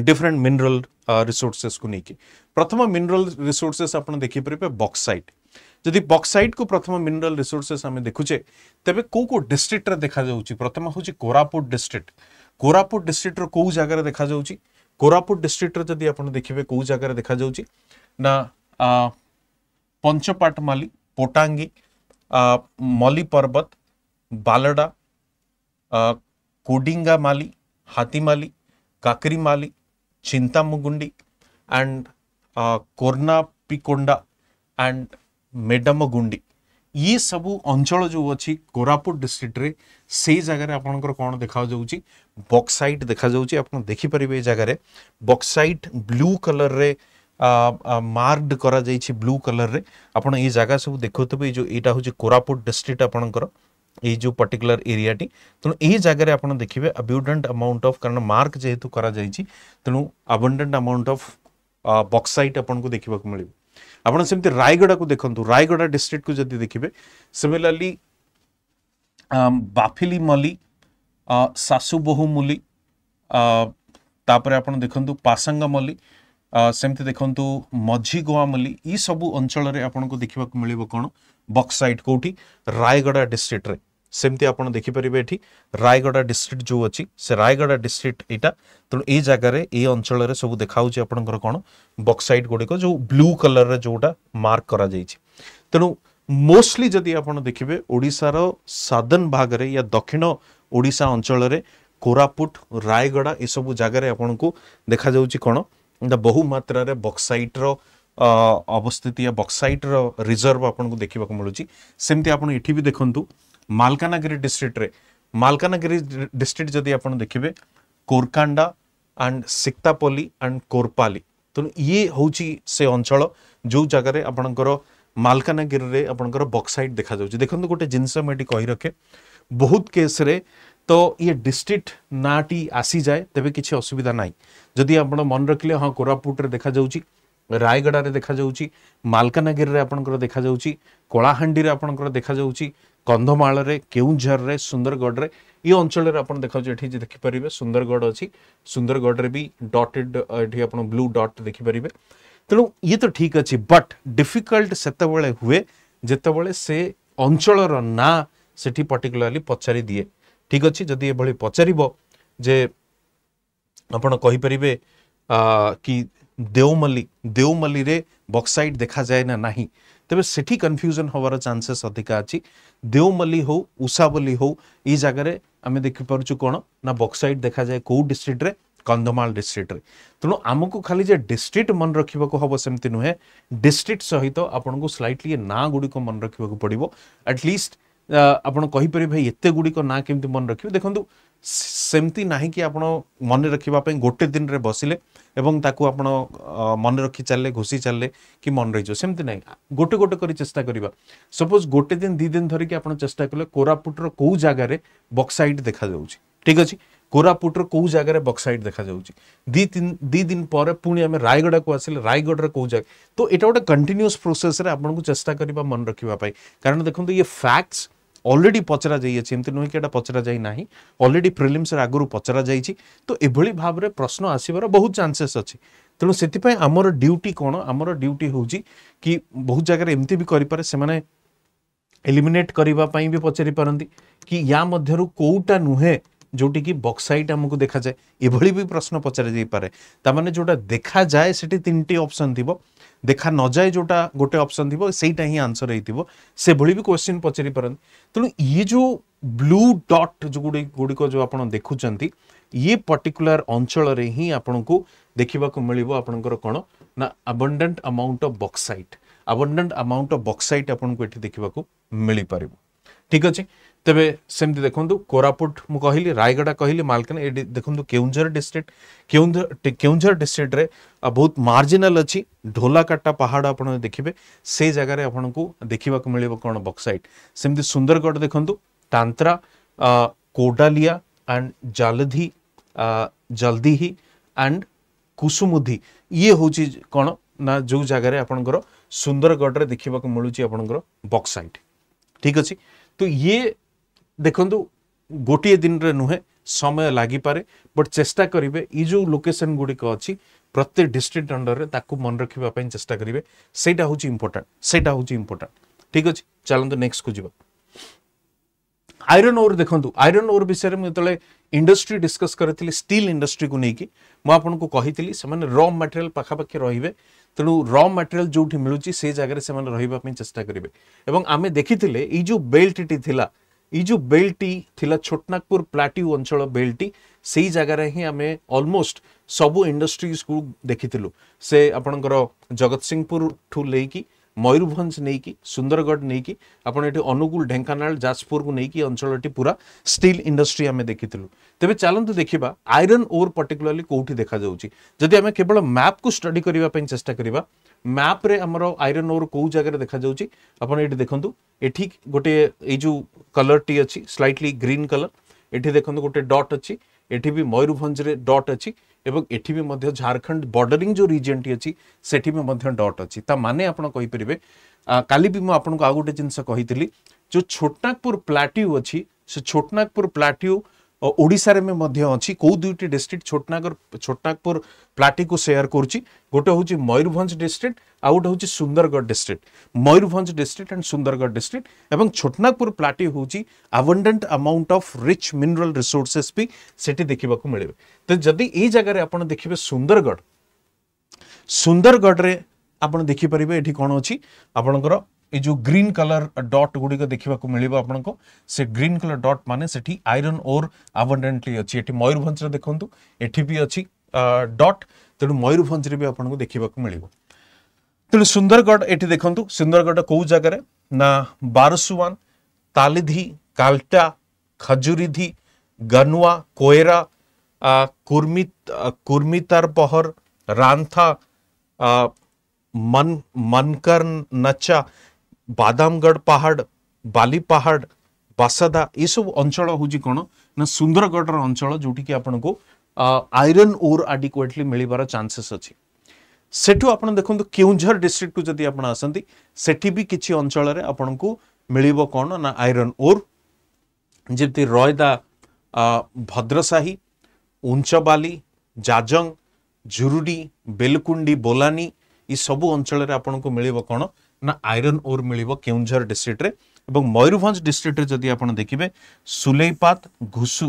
डिफरेन्ट मिनराल रिसोर्सेस को लेकिन प्रथम मिनराल रिसोर्सेस आप देखिपर बक्साइट जदि बक्साइड को प्रथम मिनराल रिसोर्सेस आम देखुचे तेज कौ कौ डिस्ट्रिक्टर देखा प्रथम हूँ कोरापुट डिस्ट्रिक्ट कोरापुट डिस्ट्रिक्टर कौ जगह देखा कोरापुट डिस्ट्रिक्टर जब आप देखिए कौ जगार देखा ना पंचपाटमाली पोटांगी मलि पर्वत बालडा कोडिंगा माली हाथीमाली काकरीमाली चिंतामुगुंडी एंड कोर्नापिकोंडा एंड ମେଡମଗୁଣ୍ଡି ଇଏ ସବୁ ଅଞ୍ଚଳ ଯେଉଁ ଅଛି କୋରାପୁଟ ଡିଷ୍ଟ୍ରିକ୍ଟରେ ସେଇ ଜାଗାରେ ଆପଣଙ୍କର କ'ଣ ଦେଖାଯାଉଛି ବକ୍ସାଇଟ୍ ଦେଖାଯାଉଛି ଆପଣ ଦେଖିପାରିବେ ଏ ଜାଗାରେ ବକ୍ସାଇଟ୍ ବ୍ଲୁ କଲର୍ରେ ମାର୍କଡ କରାଯାଇଛି ବ୍ଲୁ କଲର୍ରେ ଆପଣ ଏଇ ଜାଗା ସବୁ ଦେଖୁଥିବେ ଏଇ ଯେଉଁ ଏଇଟା ହେଉଛି କୋରାପୁଟ ଡିଷ୍ଟ୍ରିକ୍ଟ ଆପଣଙ୍କର ଏଇ ଯେଉଁ ପର୍ଟିକୁଲାର ଏରିଆଟି ତେଣୁ ଏହି ଜାଗାରେ ଆପଣ ଦେଖିବେ ଆବ୍ୟୁଡାଣ୍ଟ ଆମାଉଣ୍ଟ ଅଫ୍ କାରଣ ମାର୍କ ଯେହେତୁ କରାଯାଇଛି ତେଣୁ ଆବଣ୍ଡାଣ୍ଟ ଆମାଉଣ୍ଟ ଅଫ୍ ବକ୍ସାଇଟ୍ ଆପଣଙ୍କୁ ଦେଖିବାକୁ ମିଳିବ आपड़ से रायगढ़ को देखते रायगढ़ डिस्ट्रिक्ट को जी देखिए सिमिलरली अं, बाफिली मल्ली शाशु अं, बहुमूली अं, आप देखु पासांग मल्ली सेमती देखु मझीगुआ मल्ली यू अंचल आपको देखा मिले कौन बक्साइट कौटी रायगढ़ डिस्ट्रिक्ट সেমতি আপনার দেখিপারে এটি রায়গড়া ডিস্ট্রিক্ট যে অছি সে রায়গড়া ডিস্ট্রিক্ট এইটা তেমন এই জায়গার এই অঞ্চলের সব দেখা হচ্ছে আপনার কোণ বক্সাইড গুড়ি যে ব্লু কলরের যেটা মার্ক করা যাই তেমন মোস্টলি যদি আপনার দেখবে ওড়শার সাদর্ন ভাগরে ইয়া দক্ষিণ ওড়শা অঞ্চলের কোরাপুট রায়গড়া এসব জায়গায় আপনার দেখা যাচ্ছে কোণ বহু মাত্রার বক্সাইট্র অবস্থিতি য়া বক্সাইট্র রিজর্ভ আপনার দেখা মিলুଛି সেমতি আপনার এটি বি দেখুন ମାଲକାନଗିରି ଡିଷ୍ଟ୍ରିକ୍ଟରେ ମାଲକାନଗିରି ଡିଷ୍ଟ୍ରିକ୍ଟ ଯଦି ଆପଣ ଦେଖିବେ କୋରକାଣ୍ଡା ଆଣ୍ଡ ସିକ୍ତାପଲ୍ଲୀ ଆଣ୍ଡ କୋରପାଲି ତେଣୁ ଇଏ ହେଉଛି ସେ ଅଞ୍ଚଳ ଯେଉଁ ଜାଗାରେ ଆପଣଙ୍କର ମାଲକାନଗିରିରେ ଆପଣଙ୍କର ବକ୍ସାଇଟ୍ ଦେଖାଯାଉଛି ଦେଖନ୍ତୁ ଗୋଟେ ଜିନିଷ ମୁଁ ଏଠି କହି ରଖେ ବହୁତ କେସ୍ରେ ତ ଇଏ ଡିଷ୍ଟ୍ରିକ୍ଟ ନାଁଟି ଆସିଯାଏ ତେବେ କିଛି ଅସୁବିଧା ନାହିଁ ଯଦି ଆପଣ ମନେ ରଖିଲେ ହଁ କୋରାପୁଟରେ ଦେଖାଯାଉଛି रायगढ़ देखा जालकानगि आप देखा कलाहां आप देखा कंधमाल केर सुंदरगढ़ ये अंचल देखा देखिपर सुंदरगढ़ अच्छी सुंदरगढ़ भी डटेड ब्लू डट देखिपर तेणु ये तो ठीक अच्छे बट डिफिकल्ट से हुए जितेबले से अंचल ना से पर्टिकुलाली पचारि दिए ठीक अच्छे जदि यह पचारे आपरें कि ଦେଓମଲ୍ଲୀ ଦେଓମଲ୍ଲୀରେ ବକ୍ସାଇଟ୍ ଦେଖାଯାଏ ନା ନାହିଁ ତେବେ ସେଠି କନଫ୍ୟୁଜନ୍ ହେବାର ଚାନ୍ସେସ୍ ଅଧିକା ଅଛି ଦେଓମଲ୍ଲୀ ହଉ ଉଷାବଲି ହଉ ଏଇ ଜାଗାରେ ଆମେ ଦେଖିପାରୁଛୁ କ'ଣ ନା ବକ୍ସାଇଟ୍ ଦେଖାଯାଏ କେଉଁ ଡିଷ୍ଟ୍ରିକ୍ଟରେ କନ୍ଧମାଳ ଡିଷ୍ଟ୍ରିକ୍ଟରେ ତେଣୁ ଆମକୁ ଖାଲି ଯେ ଡିଷ୍ଟ୍ରିକ୍ଟ ମନେ ରଖିବାକୁ ହେବ ସେମିତି ନୁହେଁ ଡିଷ୍ଟ୍ରିକ୍ଟ ସହିତ ଆପଣଙ୍କୁ ସ୍ଲାଇଟଲି ନାଁ ଗୁଡ଼ିକ ମନେ ରଖିବାକୁ ପଡ଼ିବ ଆଟଲିଷ୍ଟ ଆପଣ କହିପାରିବେ ଭାଇ ଏତେ ଗୁଡ଼ିକ ନାଁ କେମିତି ମନେ ରଖିବେ ଦେଖନ୍ତୁ ସେମିତି ନାହିଁ କି ଆପଣ ମନେ ରଖିବା ପାଇଁ ଗୋଟେ ଦିନରେ ବସିଲେ ଏବଂ ତାକୁ ଆପଣ ମନେ ରଖି ଚାଲିଲେ ଘୋଷି ଚାଲିଲେ କି ମନେ ରହିଯିବ ସେମିତି ନାହିଁ ଗୋଟେ ଗୋଟେ କରି ଚେଷ୍ଟା କରିବା ସପୋଜ୍ ଗୋଟେ ଦିନ ଦୁଇ ଦିନ ଧରିକି ଆପଣ ଚେଷ୍ଟା କଲେ କୋରାପୁଟର କେଉଁ ଜାଗାରେ ବକ୍ସାଇଟ୍ ଦେଖାଯାଉଛି ଠିକ୍ ଅଛି କୋରାପୁଟର କେଉଁ ଜାଗାରେ ବକ୍ସାଇଟ୍ ଦେଖାଯାଉଛି ଦୁଇ ତିନି ଦୁଇ ଦିନ ପରେ ପୁଣି ଆମେ ରାୟଗଡ଼ାକୁ ଆସିଲେ ରାୟଗଡ଼ର କେଉଁ ଜାଗା ତ ଏଇଟା ଗୋଟେ କଣ୍ଟିନ୍ୟୁଅସ୍ ପ୍ରୋସେସ୍ରେ ଆପଣଙ୍କୁ ଚେଷ୍ଟା କରିବା ମନେ ରଖିବା ପାଇଁ କାରଣ ଦେଖନ୍ତୁ ଇଏ ଫ୍ୟାକ୍ଟସ୍ অলরেডি পচারা যাইছি এমতে নো কি পচারা যাই নাই অলরেডি প্রিলিমস আগরু পচারা যাইছি তো এবুলি ভাবরে প্রশ্ন আসিবার বহুত চান্সেস আছে তেনু সেটি পাই আমরো ডিউটি কোন আমরো ডিউটি হউজি কি বহুত জাগারে এমতেবি করি পারে সে মানে এলিমিনেট করিবা পাই পচৰি পৰந்தி কি ইয়া মধ্যৰ কোটা নহে যোটি কি বক্সাইট আমাক দেখা যায় এবুলি বি প্রশ্ন পচারা যাই পারে তা মানে যোটা দেখা যায় সেটি তিনিটি অপশন থিবো देखा न जाए जो गोटे अप्सन थी सहीटा ही आंसर है से भाई क्वेश्चन पचारि पारे तेणु तो ये जो ब्लू डट जो गुड़िक जो आप देखुं ये पर्टिकुला अंचल ही आपन को देखा मिले कौन ना abundant amount of bauxite abundant amount of bauxite आपको ये देखा मिल पार ठीक अच्छे तेबे सेम देखु कोरापुट मुझे रायगढ़ कहली मलकान ये देखो केउंझर डिस्ट्रिक्ट केउंझर डिस्ट्रिक्ट बहुत मार्जिनाल अच्छी ढोलाकाटा पहाड़ आप देखिए से जगह आपको देखा मिले कौन बक्साइट सेमती सुंदरगढ़ देखु तांत्रा कोडालिया एंड जलधि जलदीही एंड कुसुमुधि ये हूँ कौन ना जो जगह आप सुंदरगढ़ देखा मिलूँ आप बक्साइट ठीक अच्छे तो ये ଦେଖନ୍ତୁ ଗୋଟିଏ ଦିନରେ ନୁହେଁ ସମୟ ଲାଗିପାରେ ବଟ୍ ଚେଷ୍ଟା କରିବେ ଏଇ ଯେଉଁ ଲୋକେସନ୍ ଗୁଡ଼ିକ ଅଛି ପ୍ରତ୍ୟେକ ଡିଷ୍ଟ୍ରିକ୍ଟ ଅଣ୍ଡରରେ ତାକୁ ମନେ ରଖିବା ପାଇଁ ଚେଷ୍ଟା କରିବେ ସେଇଟା ହେଉଛି ଇମ୍ପୋର୍ଟାଣ୍ଟ ସେଇଟା ହେଉଛି ଇମ୍ପୋର୍ଟାଣ୍ଟ ଠିକ୍ ଅଛି ଚାଲନ୍ତୁ ନେକ୍ସଟକୁ ଯିବା ଆଇରନ୍ ଓର୍ ଦେଖନ୍ତୁ ଆଇରନ୍ ଓର୍ ବିଷୟରେ ମୁଁ ଯେତେବେଳେ ଇଣ୍ଡଷ୍ଟ୍ରି ଡିସ୍କସ୍ କରିଥିଲି ଷ୍ଟିଲ୍ ଇଣ୍ଡଷ୍ଟ୍ରିକୁ ନେଇକି ମୁଁ ଆପଣଙ୍କୁ କହିଥିଲି ସେମାନେ ର ମ୍ୟାଟେରିଆଲ୍ ପାଖାପାଖି ରହିବେ ତେଣୁ ର ମ୍ୟାଟେରିଆଲ୍ ଯେଉଁଠି ମିଳୁଛି ସେ ଜାଗାରେ ସେମାନେ ରହିବା ପାଇଁ ଚେଷ୍ଟା କରିବେ ଏବଂ ଆମେ ଦେଖିଥିଲେ ଏଇ ଯେଉଁ ବେଲ୍ଟଟି ଥିଲା यू बेल्टी थी छोटनागपुर प्लाट्यू अंचल बेल्टी से ही जगार ही आम अलमोस्ट सब इंडस्ट्रीज को देखी से आपणकर जगत सिंहपुर लेकिन नहीं नहींक सुंदरगढ़ नहींक आपठी अनुगुल ढेकाना जाजपुर को लेकिन अंचल पूरा स्टिल इंडस्ट्री आम देखी तेज चलतु देखा आईरन ओर पर्टिकुला कौटी देखा जाऊँगी जदि आम केवल मैप को स्टडी करने चेस्टा करवा ম্যাপ্রে আমার আইরন ওর কেউ জায়গায় দেখা যাচ্ছে আপনার এটি দেখুন এটি গোটে এই যে কলরটি অছি স্লাইটলি গ্রিন কলর এটি দেখুন গোটে ডট অছি এটি বি ময়ূরভঞ্জরে ডট অছি এবং এটি বি মধ্য ঝাড়খণ্ড বর্ডরিং যে রিজনটি অছি সেটি বি মধ্য ডট অছি তা মানে আপনার কইপারে কালি বি মু আপনার আউ গোটে জিনিস কহিলি যে ছোটনাগপুর প্লাটিউ অছি সে ছোটনাগপুর প্লাটিউ ओडार में अच्छी कौ दुईट डिस्ट्रिक्ट छोटनागर छोटनागपुर प्लाटी को सेयार करुच्ची गोटे हूँ मयूरभंज डिस्ट्रिक्ट आउ गोटे हूँ Sundargarh district Mayurbhanj district and Sundargarh district एवं छोटनागपुर प्लाटी हूँ आवंडेट amount of rich mineral resources भी से देखा मिले तो जदि ये जगार आप देखिए सुंदरगढ़ सुंदरगढ़ आप देखिपर ये कौन अच्छी आपणकर ये जो ग्रीन कलर डट गुड़िक देखा मिल आप से ग्रीन कलर डट मान से आईरन ओर आबंडेटली अच्छी ये मयूरभंज देखु ये भी अच्छी डट तेणु मयूरभ भी आपको देखा मिले तेणु सुंदरगढ़ ये देखु सुंदरगढ़ कौ जगार ना बारसुवान तालिधि काल्टा खजुरीधि गनुआ कोयरा कुर्मित कुर्मितार पहर रांथा मन मनकर नचा ବାଦାମଗଡ଼ ପାହାଡ଼ ବାଲି ପାହାଡ଼ ବାସାଦା ଏସବୁ ଅଞ୍ଚଳ ହେଉଛି କ'ଣ ନା ସୁନ୍ଦରଗଡ଼ର ଅଞ୍ଚଳ ଯେଉଁଠିକି ଆପଣଙ୍କୁ ଆଇରନ୍ ଓର୍ ଆଡିକୁଏଟଲି ମିଳିବାର ଚାନ୍ସେସ୍ ଅଛି ସେଠୁ ଆପଣ ଦେଖନ୍ତୁ କେଉଁଝର ଡିଷ୍ଟ୍ରିକ୍ଟକୁ ଯଦି ଆପଣ ଆସନ୍ତି ସେଠି ବି କିଛି ଅଞ୍ଚଳରେ ଆପଣଙ୍କୁ ମିଳିବ କ'ଣ ନା ଆଇରନ୍ ଓର୍ ଯେମିତି ରୟଦା ଭଦ୍ରସାହି ଉଞ୍ଚବାଲି ଜାଜଙ୍ଗ ଜୁରୁଡ଼ି ବେଲକୁଣ୍ଡି ବୋଲାନି ଏସବୁ ଅଞ୍ଚଳରେ ଆପଣଙ୍କୁ ମିଳିବ କ'ଣ ନା ଆଇରନ୍ ଓର୍ ମିଳିବ କେଉଁଝର ଡିଷ୍ଟ୍ରିକ୍ଟରେ ଏବଂ ମୟୂରଭଞ୍ଜ ଡିଷ୍ଟ୍ରିକ୍ଟରେ ଯଦି ଆପଣ ଦେଖିବେ ସୁଲେଇପାତ ଘୁସୁ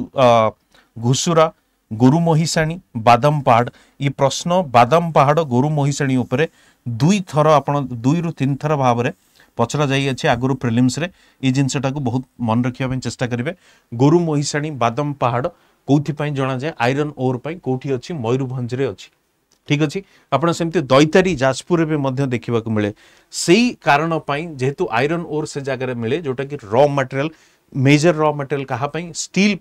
ଘୁଷୁରା ଗୋରୁ ମହିଷାଣୀ ବାଦାମ ପାହାଡ଼ ଏ ପ୍ରଶ୍ନ ବାଦାମ ପାହାଡ଼ ଗୋରୁ ମହିଷାଣୀ ଉପରେ ଦୁଇଥର ଆପଣ ଦୁଇରୁ ତିନି ଥର ଭାବରେ ପଚରା ଯାଇଅଛି ଆଗରୁ ପ୍ରିଲିମ୍ସରେ ଏଇ ଜିନିଷଟାକୁ ବହୁତ ମନେ ରଖିବା ପାଇଁ ଚେଷ୍ଟା କରିବେ ଗୋରୁ ମହିଷାଣୀ ବାଦାମ ପାହାଡ଼ କେଉଁଥିପାଇଁ ଜଣାଯାଏ ଆଇରନ୍ ଓର୍ ପାଇଁ କେଉଁଠି ଅଛି ମୟୂରଭଞ୍ଜରେ ଅଛି ठीक अच्छे आपत दईतारी जाजपुर देखा मिले से कारणपाई जेहेतु आईरन ओर से जगह मिले जोटा कि र मटेरियाल मेजर र मटेरियाल का स्टिल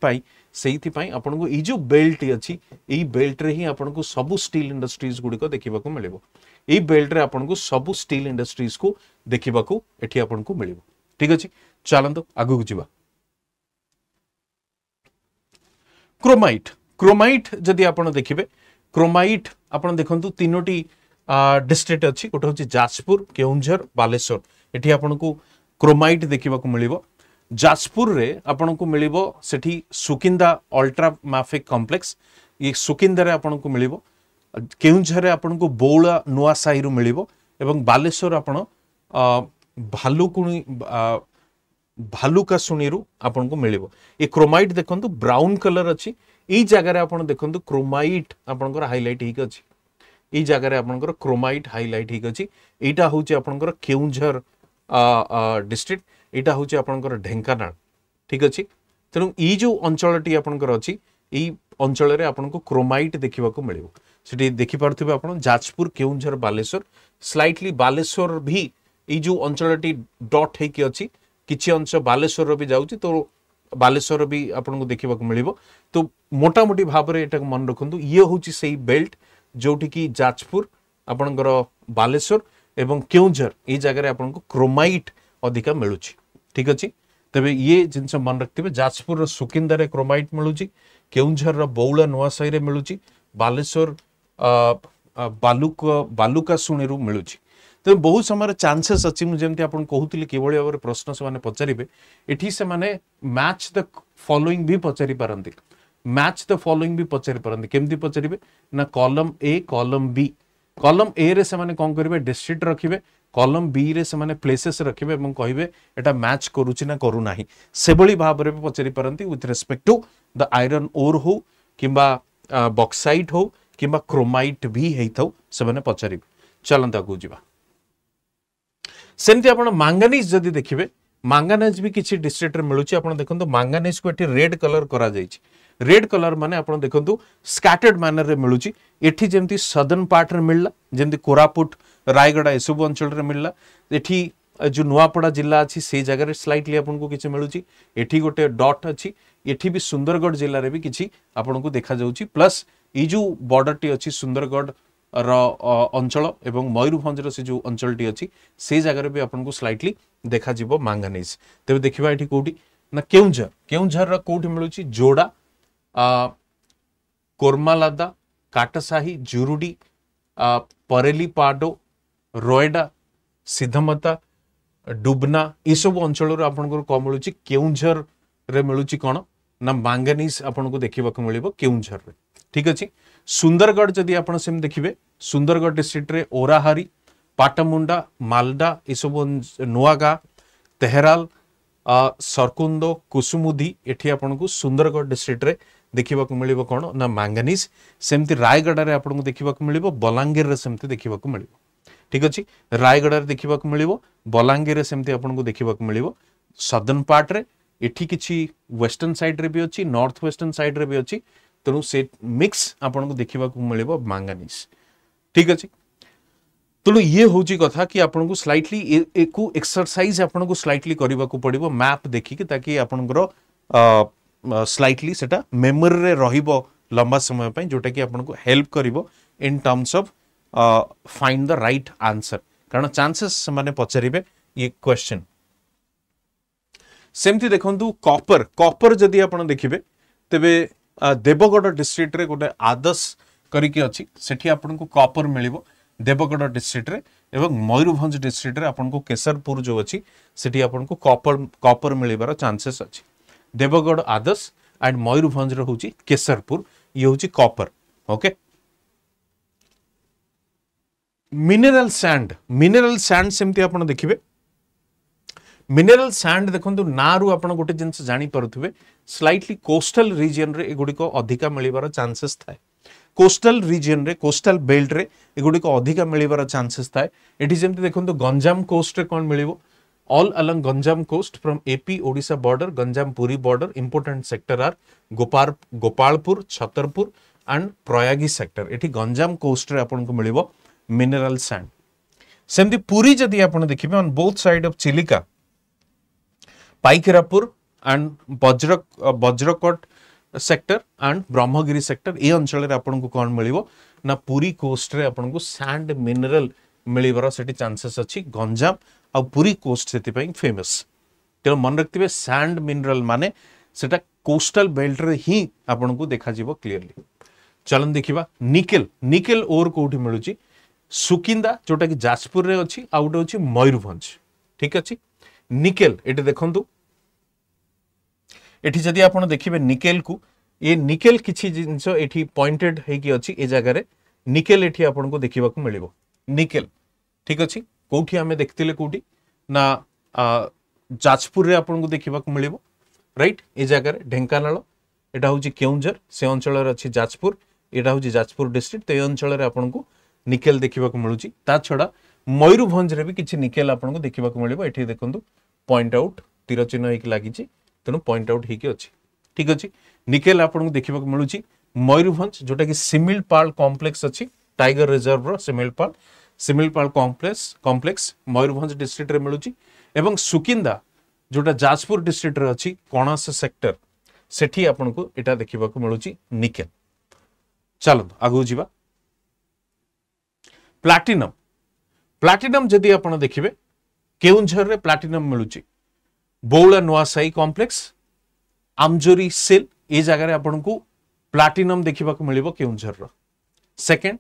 से जो बेल्ट अच्छी यही बेल्ट्रे हिं को सब स्टिल इंडस्ट्रीज गुड़िक देखा मिले ये बेल्ट्रे आपको सब स्टिल इंडस्ट्रीज को देखा ठीक अच्छे चलत आगे जावा क्रोमाइट क्रोमाइट जदि आप देखिए କ୍ରୋମାଇଟ୍ ଆପଣ ଦେଖନ୍ତୁ ତିନୋଟି ଡିଷ୍ଟ୍ରିକ୍ଟ ଅଛି ଗୋଟେ ହେଉଛି ଯାଜପୁର କେଉଁଝର ବାଲେଶ୍ୱର ଏଠି ଆପଣଙ୍କୁ କ୍ରୋମାଇଟ୍ ଦେଖିବାକୁ ମିଳିବ ଯାଜପୁରରେ ଆପଣଙ୍କୁ ମିଳିବ ସେଠି ସୁକିନ୍ଦା ଅଲ୍ଟ୍ରା ମାଫିକ୍ କମ୍ପ୍ଲେକ୍ସ ଇଏ ସୁକିନ୍ଦାରେ ଆପଣଙ୍କୁ ମିଳିବ କେଉଁଝରରେ ଆପଣଙ୍କୁ ବଉଳା ନୂଆ ସାହିରୁ ମିଳିବ ଏବଂ ବାଲେଶ୍ୱର ଆପଣ ଭାଲୁକୁଣି ଭାଲୁକାଶୁଣିରୁ ଆପଣଙ୍କୁ ମିଳିବ ଏ କ୍ରୋମାଇଟ୍ ଦେଖନ୍ତୁ ବ୍ରାଉନ୍ କଲର୍ ଅଛି ଏଇ ଜାଗାରେ ଆପଣ ଦେଖନ୍ତୁ କ୍ରୋମାଇଟ୍ ଆପଣଙ୍କର ହାଇଲାଇଟ୍ ହେଇକି ଅଛି ଏଇ ଜାଗାରେ ଆପଣଙ୍କର କ୍ରୋମାଇଟ୍ ହାଇଲାଇଟ୍ ହେଇକି ଅଛି ଏଇଟା ହେଉଛି ଆପଣଙ୍କର କେଉଁଝର ଡିଷ୍ଟ୍ରିକ୍ଟ ଏଇଟା ହେଉଛି ଆପଣଙ୍କର ଢେଙ୍କାନାଳ ଠିକ୍ ଅଛି ତେଣୁ ଏଇ ଯେଉଁ ଅଞ୍ଚଳଟି ଆପଣଙ୍କର ଅଛି ଏଇ ଅଞ୍ଚଳରେ ଆପଣଙ୍କୁ କ୍ରୋମାଇଟ୍ ଦେଖିବାକୁ ମିଳିବ ସେଠି ଦେଖିପାରୁଥିବେ ଆପଣ ଯାଜପୁର କେଉଁଝର ବାଲେଶ୍ୱର ସ୍ଲାଇଟଲି ବାଲେଶ୍ୱର ବି ଏଇ ଯେଉଁ ଅଞ୍ଚଳଟି ଡଟ୍ ହେଇକି ଅଛି କିଛି ଅଂଶ ବାଲେଶ୍ୱରର ବି ଯାଉଛି ତ ବାଲେଶ୍ୱର ବି ଆପଣଙ୍କୁ ଦେଖିବାକୁ ମିଳିବ ତ ମୋଟାମୋଟି ଭାବରେ ଏଟାକୁ ମନେ ରଖନ୍ତୁ ଇଏ ହେଉଛି ସେଇ ବେଲ୍ଟ ଯେଉଁଠିକି ଯାଜପୁର ଆପଣଙ୍କର ବାଲେଶ୍ୱର ଏବଂ କେଉଁଝର ଏଇ ଜାଗାରେ ଆପଣଙ୍କୁ କ୍ରୋମାଇଟ୍ ଅଧିକା ମିଳୁଛି ଠିକ୍ ଅଛି ତେବେ ଇଏ ଜିନିଷ ମନେ ରଖିଥିବେ ଯାଜପୁରର ସୁକିନ୍ଦାରେ କ୍ରୋମାଇଟ୍ ମିଳୁଛି କେଉଁଝରର ବଉଳା ନୂଆସାହିରେ ମିଳୁଛି ବାଲେଶ୍ୱର ବାଲୁକା ବାଲୁକାଶୁଣିରୁ ମିଳୁଛି ᱛᱮᱢ বহুত ਸਮৰ চান্সেছ আছে মই যেতি আপোন কওতুলি কিবাৰ প্ৰশ্নসমূহ মানে পচாரிবে ইঠী সে মানে ম্যাচ দা ফলোইং ভি পচৰি পৰন্তি ম্যাচ দা ফলোইং ভি পচৰি পৰন্তি কেমতে পচৰিবে না column A column B column A ৰে সে মানে কোন কৰিবে ডেস্ৰিট ৰখিবে কলাম বি ৰে সে মানে প্লেसेस ৰখিবে আৰু ক'ইবে এটা ম্যাচ কৰুচি না কৰো নাই সেৱলি ভাবৰে পচৰি পৰন্তি with respect to the iron ore হু কিম্বা বক্সাইট হু কিম্বা ক্রোমাইট ভি হেইতো সে মানে পচৰিবে চলন্ত আগুজিবা ସେମିତି ଆପଣ ମାଙ୍ଗାନିଜ୍ ଯଦି ଦେଖିବେ ମାଙ୍ଗାନିଜ୍ ବି କିଛି ଡିଷ୍ଟ୍ରିକ୍ଟରେ ମିଳୁଛି ଆପଣ ଦେଖନ୍ତୁ ମାଙ୍ଗାନିଜ୍କୁ ଏଠି ରେଡ୍ କଲର୍ କରାଯାଇଛି ରେଡ୍ କଲର୍ ମାନେ ଆପଣ ଦେଖନ୍ତୁ ସ୍କାଟର୍ଡ ମ୍ୟାନର୍ରେ ମିଳୁଛି ଏଠି ଯେମିତି ସଦର୍ନ ପାର୍ଟରେ ମିଳିଲା ଯେମିତି କୋରାପୁଟ ରାୟଗଡ଼ା ଏସବୁ ଅଞ୍ଚଳରେ ମିଳିଲା ଏଠି ଯେଉଁ ନୂଆପଡ଼ା ଜିଲ୍ଲା ଅଛି ସେଇ ଜାଗାରେ ସ୍ଲାଇଟଲି ଆପଣଙ୍କୁ କିଛି ମିଳୁଛି ଏଠି ଗୋଟେ ଡଟ୍ ଅଛି ଏଠି ବି ସୁନ୍ଦରଗଡ଼ ଜିଲ୍ଲାରେ ବି କିଛି ଆପଣଙ୍କୁ ଦେଖାଯାଉଛି ପ୍ଲସ୍ ଏଇ ଯେଉଁ ବର୍ଡ଼ର୍ଟି ଅଛି ସୁନ୍ଦରଗଡ଼ अंचल एवं मयूरभर से जो अंचल अच्छी से जगह भी आपको को स्लाइटली देखा मांगानीज तेज देखा ये कौटी ना केर केर कौटी मिलू जोड़ा कोर्मालादा काटसाही जुरुडी परेलीपाडो रयडा सिद्धमता डुबना यह सब अंचल आप मिलू के मिलूँ कौन ना मांगानीज आपको देखा मिले केर ঠিক আছে সুন্দরগড় যদি আপনার সেমি দেখবে সুন্দরগড় ডিস্ট্রিক্টরে ওরাহারি পাটমুন্ডা মালডা এসব নুয়াগাঁ তেহরাল ସରକୁନ୍ଦ କୁସୁମୁଦି ଏଠି ଆପଣଙ୍କୁ ସୁନ୍ଦରଗଡ଼ ଡିଷ୍ଟ୍ରିକ୍ଟରେ ଦେଖିବାକୁ ମିଳିବ କ'ଣ ନା ମାଙ୍ଗାନିଜ୍ ସେମିତି ରାୟଗଡ଼ାରେ ଆପଣଙ୍କୁ ଦେଖିବାକୁ ମିଳିବ ବଲାଙ୍ଗୀରରେ ସେମିତି ଦେଖିବାକୁ ମିଳିବ ଠିକ୍ ଅଛି ରାୟଗଡ଼ାରେ ଦେଖିବାକୁ ମିଳିବ ବଲାଙ୍ଗୀରରେ ସେମିତି ଆପଣଙ୍କୁ ଦେଖିବାକୁ ମିଳିବ ସଦର୍ନ ପାର୍ଟରେ ଏଠି କିଛି ୱେଷ୍ଟର୍ଣ୍ଣ ସାଇଡ଼୍ରେ ବି ଅଛି ନର୍ଥ ୱେଷ୍ଟର୍ଣ୍ଣ ସାଇଡ଼୍ରେ ବି ଅଛି तेणु से मिक्स आप देखा मिले मांगानीज ठीक अच्छे तेणु ये हूँ कथा कि आपको स्लैटली एक्सरसाइज आपको स्लैटली करने पड़ो मैप देखिए ताकि आपंकर स्लैटली मेमोरी रंबा समय पर जोटा कि आपको हेल्प कर in terms of find the right answer कारण चानसेस पचारे ये क्वेश्चन सेमती देखु कपर कपर जदि आप देखिए तेज देवगड़ डिस्ट्रिक्ट्रे गोटे आदर्श करके अच्छी से कपर मिल देवगड़ डिस्ट्रिक्ट्रे मयूरभ डिस्ट्रिक्ट्रे आपको केशरपुर जो अच्छी आपको कपर कपर मिल चेस अच्छी देवगढ़ आदर्श एंड मयूरभ हूँ केशरपुर ये हूँ copper okay mineral sand mineral sand सेमती आप देखिए मिनेराल सैंड देखो ना रू आप गोटे जिन जापे स्लैटली कोस्टाल रिजन में एगुड़िक अधिका मिलबार चानसेस थाए कोस्टाल रिजन में कोस्टाल बेल्ट्रे एगुड़िक अधिका मिलार चानसेस थाए ये देखो गंजाम कोस्ट्रे कौन मिल अल along Ganjam coast from AP ओडा border Ganjam Puri border important sector are Gopal Gopalpur Chhatrapur and Prayagi sector at Ganjam कोस्ट्रे को मिल मिनेराल सैंड सेमती पूरी जदि आप देखिए on both side of Chilika Paikerapur and Bajra Bajrakot sector and Brahmagiri sector ଏ ଅଞ୍ଚଳରେ ଆପଣଙ୍କୁ କ'ଣ ମିଳିବ ନା ପୁରୀ କୋଷ୍ଟରେ ଆପଣଙ୍କୁ ସ୍ୟାଣ୍ଡ ମିନେରାଲ ମିଳିବାର ସେଠି ଚାନ୍ସେସ୍ ଅଛି ଗଞ୍ଜାମ ଆଉ ପୁରୀ କୋଷ୍ଟ ସେଥିପାଇଁ ଫେମସ୍ ତେଣୁ ମନେ ରଖିଥିବେ ସ୍ୟାଣ୍ଡ ମିନେରାଲ ମାନେ ସେଟା କୋଷ୍ଟାଲ ବେଲ୍ଟରେ ହିଁ ଆପଣଙ୍କୁ ଦେଖାଯିବ କ୍ଲିଅରଲି ଚାଲନ୍ତୁ ଦେଖିବା ନିକେଲ ନିକେଲ ଓର୍ କେଉଁଠି ମିଳୁଛି ସୁକିନ୍ଦା ଯେଉଁଟାକି ଯାଜପୁରରେ ଅଛି ଆଉ ଗୋଟେ ହେଉଛି ମୟୂରଭଞ୍ଜ ଠିକ୍ ଅଛି ନିକେଲ ଏଠି ଦେଖନ୍ତୁ এটি যদি আপনার দেখবে নিকেল কু এ নিকেল কিছু জিনিস এটি পয়েন্টেড হয়েকি অছি এ জায়গায় নিকেল এটি আপনার দেখা মিলব নিকেল ঠিক আছে কোটি আমি দেখলে কোটি না যাজপুরের আপনার দেখা মিলব রাইট এ জায়গায় ঢেঙ্কানাল এটা হচ্ছে কেউঝর সে অঞ্চলের অছি যাজপুর এটা হচ্ছে যাজপুর ডিস্ট্রিক্ট তো এই অঞ্চলের আপনার নিকেল দেখা মিলুচি তা ছড়া ময়ূরভঞ্জরে বি কিছু নিকেল আপনার দেখা মিলব এটি দেখুন পয়েন্ট আউট তীর চিহ্ন হয়েকি লাগিছে ତେଣୁ ପଏଣ୍ଟ ଆଉଟ୍ ହେଇକି ଅଛି ଠିକ୍ ଅଛି ନିକେଲ ଆପଣଙ୍କୁ ଦେଖିବାକୁ ମିଳୁଛି ମୟୂରଭଞ୍ଜ ଯେଉଁଟାକି ସିମିଲପାଳ କମ୍ପ୍ଲେକ୍ସ ଅଛି ଟାଇଗର ରିଜର୍ଭର ସିମିଲପାଳ ସିମିଲପାଳ କମ୍ପ୍ଲେକ୍ସ କମ୍ପ୍ଲେକ୍ସ ମୟୂରଭଞ୍ଜ ଡିଷ୍ଟ୍ରିକ୍ଟରେ ମିଳୁଛି ଏବଂ ସୁକିନ୍ଦା ଯେଉଁଟା ଯାଜପୁର ଡିଷ୍ଟ୍ରିକ୍ଟରେ ଅଛି କଣାସ ସେକ୍ଟର ସେଠି ଆପଣଙ୍କୁ ଏଇଟା ଦେଖିବାକୁ ମିଳୁଛି ନିକେଲ ଚାଲନ୍ତୁ ଆଗକୁ ଯିବା ପ୍ଲାଟିନମ୍ ପ୍ଲାଟିନମ୍ ଯଦି ଆପଣ ଦେଖିବେ କେଉଁଝରରେ ପ୍ଲାଟିନମ୍ ମିଳୁଛି ବଉଳା ନୂଆ ସାହି କମ୍ପ୍ଲେକ୍ସ ଆମଜୋରି ସେଲ୍ ଏ ଜାଗାରେ ଆପଣଙ୍କୁ ପ୍ଲାଟିନମ୍ ଦେଖିବାକୁ ମିଳିବ କେଉଁଝରର ସେକେଣ୍ଡ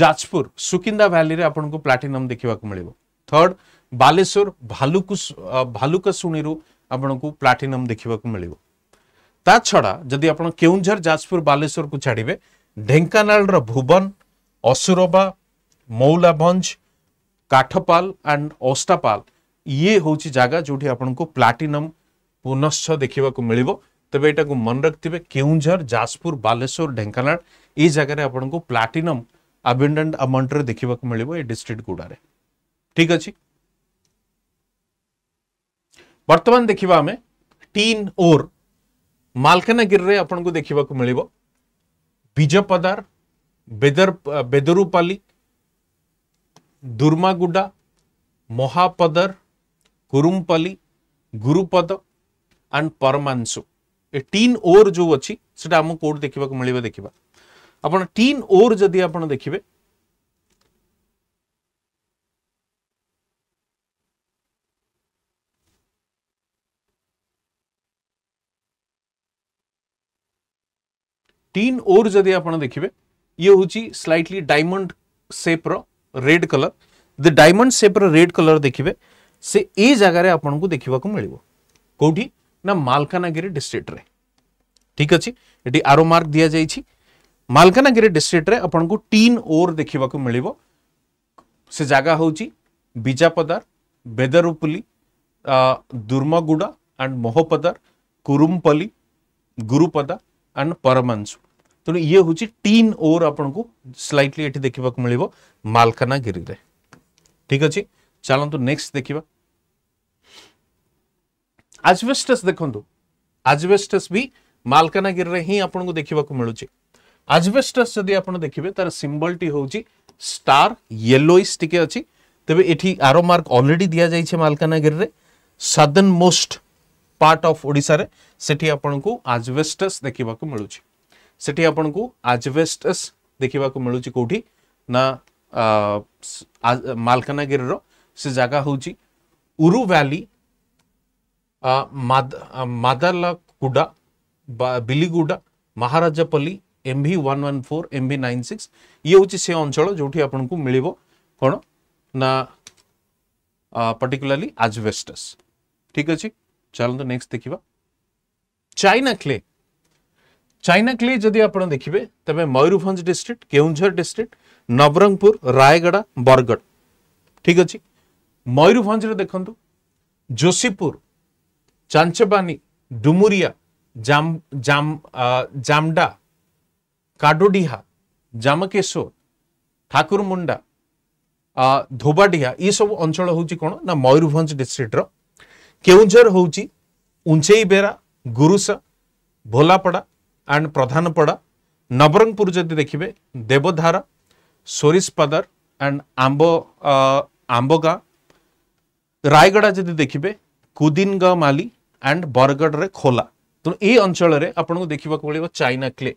ଯାଜପୁର ସୁକିନ୍ଦା ଭ୍ୟାଲିରେ ଆପଣଙ୍କୁ ପ୍ଲାଟିନମ୍ ଦେଖିବାକୁ ମିଳିବ ଥର୍ଡ ବାଲେଶ୍ୱର ଭାଲୁକୁ ଭାଲୁକାଶୁଣିରୁ ଆପଣଙ୍କୁ ପ୍ଲାଟିନମ୍ ଦେଖିବାକୁ ମିଳିବ ତା ଛଡ଼ା ଯଦି ଆପଣ କେଉଁଝର ଯାଜପୁର ବାଲେଶ୍ୱରକୁ ଛାଡ଼ିବେ ଢେଙ୍କାନାଳର ଭୁବନ ଅସୁରବା ମୌଲାଭଞ୍ଜ କାଠପାଲ ଆଣ୍ଡ ଅଷ୍ଟାପାଲ ये हूँ जगह जो आपको प्लाटिनम पुनश्च देखा मिल तेज यहाँ को मन रखिए केउंझर जाजपुर बालेश्वर ढेकाना ये जगह आपको प्लाटिनम आबिंडेन्ट अमाउंटर देखा मिल डिस्ट्रिक्ट गुड़ा ठीक अच्छे बर्तमान देखा आम टीन ओर मलकानगि आप देखा मिल बीजपदार बेदर बेदरूपाली दुर्मागुडा महापदर कुरुपली गुरुपद एंड परमांशु टीन ओर जो अच्छी आम कौट देखा मिले देखा टीन ओर जदि आप देखिए टीन ओर जदि आप देखिए ये हूँ स्लाइटली डायमंड सेप्र रेड कलर द डायमंड सेप्र रेड कलर देखिए से ये जगार आपको देखा मिले कौटी ना मलकानगिरी डिस्ट्रिक्ट्रे ठीक अच्छे ये आरो मार्क दि जाए मलकानगिरी डिस्ट्रिक्ट्रे आपको टीन ओर देखा मिल जगह हूँ बीजापदार बेदरुपली दुर्मगुड़ा एंड मोहपदार कुरुमपल्ली गुरुपदा एंड परमांशु तेणु ये हूँ टीन ओर आपको स्लैटली देखा मिल मलकानगिरी ठीक अच्छे चलत नेक्स्ट देखा आजबेस्ट देखु आजबेस्ट भी मलकानगिरी हिं आप देखा मिलूँ आजबेस्ट जदि आप देखिए तार सिंबल टी हूँ स्टार येलोइ टी अच्छी तेज ये आर मार्क अलरेडी दि जाए Malkangiri southern most part of ओडा से आजबेस्ट देखा मिलूँ से आजबेस्ट देखा मिलूँ कौटी ना मलकानगिरी से जगह हूँ उरु वैली ಮದ್ Madalaguda Biliguda Maharajapalli M V one one four M V nine six ଇଏ ହେଉଛି ସେ ଅଞ୍ଚଳ ଯେଉଁଠି ଆପଣଙ୍କୁ ମିଳିବ କ'ଣ ନା ପର୍ଟିକୁଲାରଲି ଆଜବେଷ୍ଟସ୍ ଠିକ୍ ଅଛି ଚାଲନ୍ତୁ ନେକ୍ସଟ ଦେଖିବା ଚାଇନା କ୍ଲେ ଚାଇନା କ୍ଲେ ଯଦି ଆପଣ ଦେଖିବେ ତେବେ ମୟୂରଭଞ୍ଜ ଡିଷ୍ଟ୍ରିକ୍ଟ କେଉଁଝର ଡିଷ୍ଟ୍ରିକ୍ଟ ନବରଙ୍ଗପୁର ରାୟଗଡ଼ା ବରଗଡ଼ ଠିକ୍ ଅଛି ମୟୂରଭଞ୍ଜରେ ଦେଖନ୍ତୁ ଯୋଶୀପୁର চাঞ্চাবানি ডুমুরিয়া জাম জাম জামডা কাডোডিহা জামকেশ্বর ঠাকুরমুন্ডা ধোবাডিহা ଏସବୁ ଅଞ୍ଚଳ ହେଉଛି କ'ଣ ନା ମୟୂରଭଞ୍ଜ ଡିଷ୍ଟ୍ରିକ୍ଟର କେଉଁଝର ହେଉଛି ଉଞ୍ଚେଇବେରା ଗୁରୁସା ଭୋଲାପଡ଼ା ଆଣ୍ଡ ପ୍ରଧାନପଡ଼ା ନବରଙ୍ଗପୁର ଯଦି ଦେଖିବେ ଦେବଧାରା ସୋରିଷପାଦାର ଆଣ୍ଡ ଆମ୍ବ ଆମ୍ବଗାଁ ରାୟଗଡ଼ା ଯଦି ଦେଖିବେ कुदिनग माली एंड बरगढ़ रे खोला तेनाली तो अंचल को देखा मिले चाइना क्ले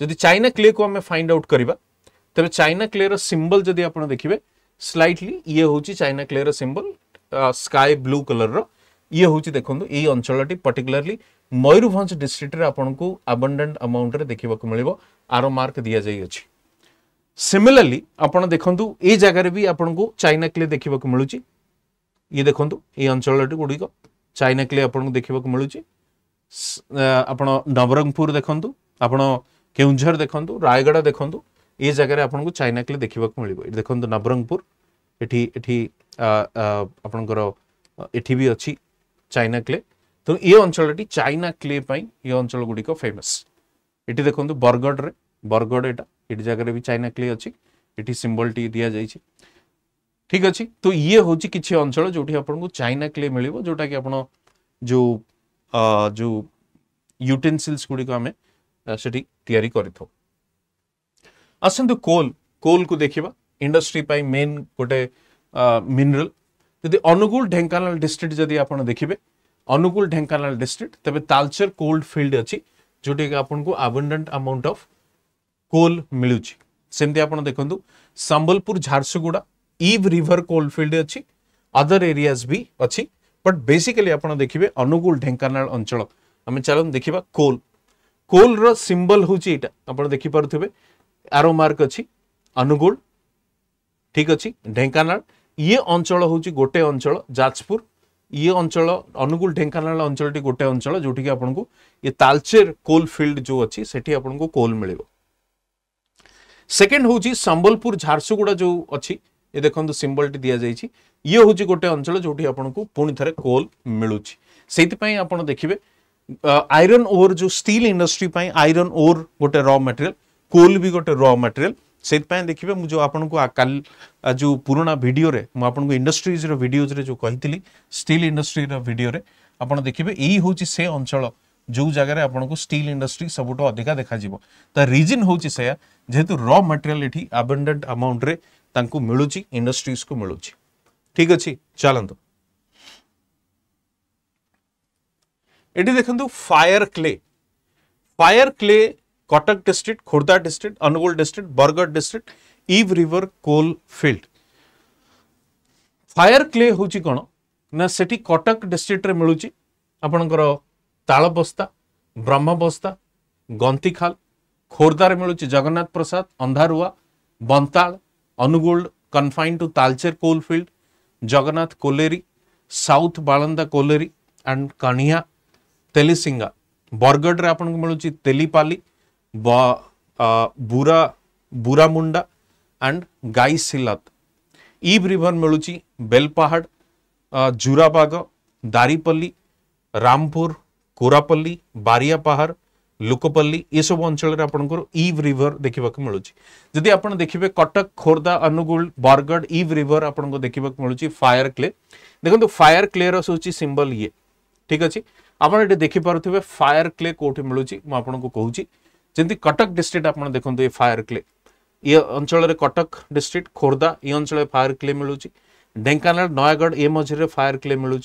जदि चाइना क्ले को आम फाइंड आउट करवा तेरे चाइना क्ले रिम्बल जदि आप देखिए स्लाइटली ये हूँ चाइना क्ले रिम्बल स्काय ब्लू कलर रे हूँ देखो ये अंचल पर्टिकुलाली मयूरभ डिस्ट्रिक्टर आपको आबंडेड अमाउंट देखा मिले आर मार्क दि जाइए सिमिलरली आपत देखूँ ये जगह भी आपको चाइना क्ले देखा मिलूँ ଇଏ ଦେଖନ୍ତୁ ଏଇ ଅଞ୍ଚଳଟି ଗୁଡ଼ିକ ଚାଇନା କ୍ଲେ ଆପଣଙ୍କୁ ଦେଖିବାକୁ ମିଳୁଛି ଆପଣ ନବରଙ୍ଗପୁର ଦେଖନ୍ତୁ ଆପଣ କେଉଁଝର ଦେଖନ୍ତୁ ରାୟଗଡ଼ା ଦେଖନ୍ତୁ ଏ ଜାଗାରେ ଆପଣଙ୍କୁ ଚାଇନା କ୍ଲେ ଦେଖିବାକୁ ମିଳିବ ଏଠି ଦେଖନ୍ତୁ ନବରଙ୍ଗପୁର ଏଠି ଏଠି ଆପଣଙ୍କର ଏଠି ବି ଅଛି ଚାଇନା କ୍ଲେ ତେଣୁ ଏ ଅଞ୍ଚଳଟି ଚାଇନା କ୍ଲେ ପାଇଁ ଏ ଅଞ୍ଚଳ ଗୁଡ଼ିକ ଫେମସ୍ ଏଠି ଦେଖନ୍ତୁ ବରଗଡ଼ରେ ବରଗଡ଼ ଏଇଟା ଏଠି ଜାଗାରେ ବି ଚାଇନା କ୍ଲେ ଅଛି ଏଠି ସିମ୍ବଲଟି ଦିଆଯାଇଛି ঠিক আছে তো ইয়ে হচ্ছে কিছু অঞ্চল যেটি আপনার চাইনা ক্লে মিলব যেটা কি আপনার যে যে ইউটেনসিলস গুড়ি আমি সেটি তৈরি করে থাকি আসন্তু কোল কোল কু দেখিবা ইন্ডস্ট্রি পাই মেন গোটে মিনেরাল যদি অনুগুল ঢেঙ্কানাল ডিস্ট্রিক্ট যদি আপনার দেখবে অনুগুল ঢেঙ্কানাল ডিস্ট্রিক্ট তবে তালচের কোল্ড ফিল্ড অছি যেটি আপনার আবন্ডাট আমাউন্ট অফ কোল মিলুচি সেমতি আপনার দেখুন সম্বলপুর ঝারসুগুড়া इव रिभर कोलफिल्ड अच्छी अदर एरिया भी अच्छी बट बेसिकली आप देखिए अनुगुल ढेकाना अंचल आम चल देखा कोल कोल रिम्बल हूँ यहाँ आप देखिपे आरो मार्क अच्छी अनुगुल ठीक अच्छी ढेकाना ये अंचल हूँ गोटे अंचल जाजपुर ये अंचल अनुगुल ढेकाना अंचल गोटे अंचल जो आपको ये तालचेर कोल फिल्ड जो अच्छी से कोल मिल सेकेंड हूँ संबलपुर झारसुगुड़ा जो अच्छी ये देखो सिम्बल टी दि जाइए ये हूँ गोटे अंचल जो आपको पुणी थे कोल मिलूँ से आप देखिए आईरन ओर जो स्टील इंडस्ट्री आईरन ओर गोटे र मेटेरियल कोल भी गोटे र मटेरियल से देखिए मुझे आपको जो पुराणा भिडियो मुझे इंडस्ट्रीज रिडियोज जो कही स्टिल इंडस्ट्री भिडियो आप देखिए यही हूँ से अंचल जो जगह आपको स्टिल इंडस्ट्री सबुठ अधिका देखा तो रिजन हूँ से जेहतु र मेटेरियल ये आबेडेड आमाउंट्रे मिलूँ इंडस्ट्रीज को मिलूँ ठीक अच्छे चलत ये देखो fire clay fire clay Cuttack district Khordha district Angul district Bargarh district Ib river coalfield fire clay हूँ कौन ना से कटक डिस्ट्रिक्ट मिलू आपणकर तालबस्ता ब्रह्मबस्ता गंतीखाल खोर्धार मिलू जगन्नाथ प्रसाद अंधारुआ बंताल Anugold confined to Talcher coalfield, Jagannath colliery, South Balanda colliery and Kania, Telisinga. ବରଗଡ଼ରେ ଆପଣଙ୍କୁ ମିଳୁଛି ତେଲିପାଲି ବୁରା ବୁରାମୁଣ୍ଡା ଆଣ୍ଡ ଗାଇସିଲାତ ଇବ୍ ରିଭର ମିଳୁଛି ବେଲପାହାଡ଼ ଜୁରାବାଗ ଦାରିପଲ୍ଲୀ ରାମପୁର କୋରାପଲ୍ଲୀ ବାରିଆପାହାର लुकपल्ली ये सब अंचल आप इव रिभर देखा मिलूँ जदि आप देखिए कटक खोर्धा अनुगु बरगढ़ इव रिभर आप देखा मिलूँ फायर क्ले देखो फायर क्ले हो सिंबल ये ठीक अच्छे आपड़े देखिपे फायर क्ले कौटी मिलूँ मुझे कहूँ जमी कटक डिस्ट्रिक्ट आप देखते फायर क्ले ये अंचल कटक डिस्ट्रिक्ट खोर्धा ये अंचल फायर क्ले मिलूँ ढेकाना नयगढ़ ये मझे फायर क्ले मिलूँ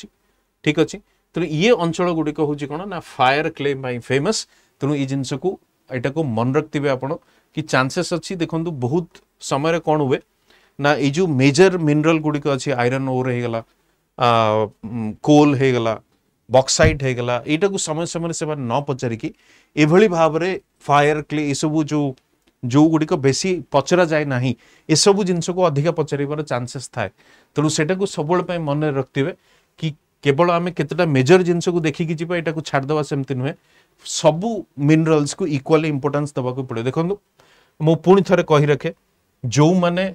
ठीक अच्छे तेनाली अंचल गुड़िक हूँ कौन ना फायर क्ले फेमस तेणु ये जिनस को यटा को मन रखे आप चानसेस अच्छी देखते बहुत समय कौन हुए ना ये मेजर मिनराल गुड़िक अच्छे आईरन ओर हो गला कोल हो गला बक्साइड हो गला यटा को समय समय से न पचारिकी ए भाव फायर क्ले यू जो जो गुड़िक बेस पचरा जाए ना ये सब जिनस को अधिक पचार चानसेस थाए तेणु से सब मन रखे कि केवल आम कत मेजर जिनस को देखिकी जावा यू छाड़देव सेमती नुहे सबु मिनराल्स को इक्वाली इम्पोर्टान्स देवाक पड़े देखो मु कही रखे जो मैंने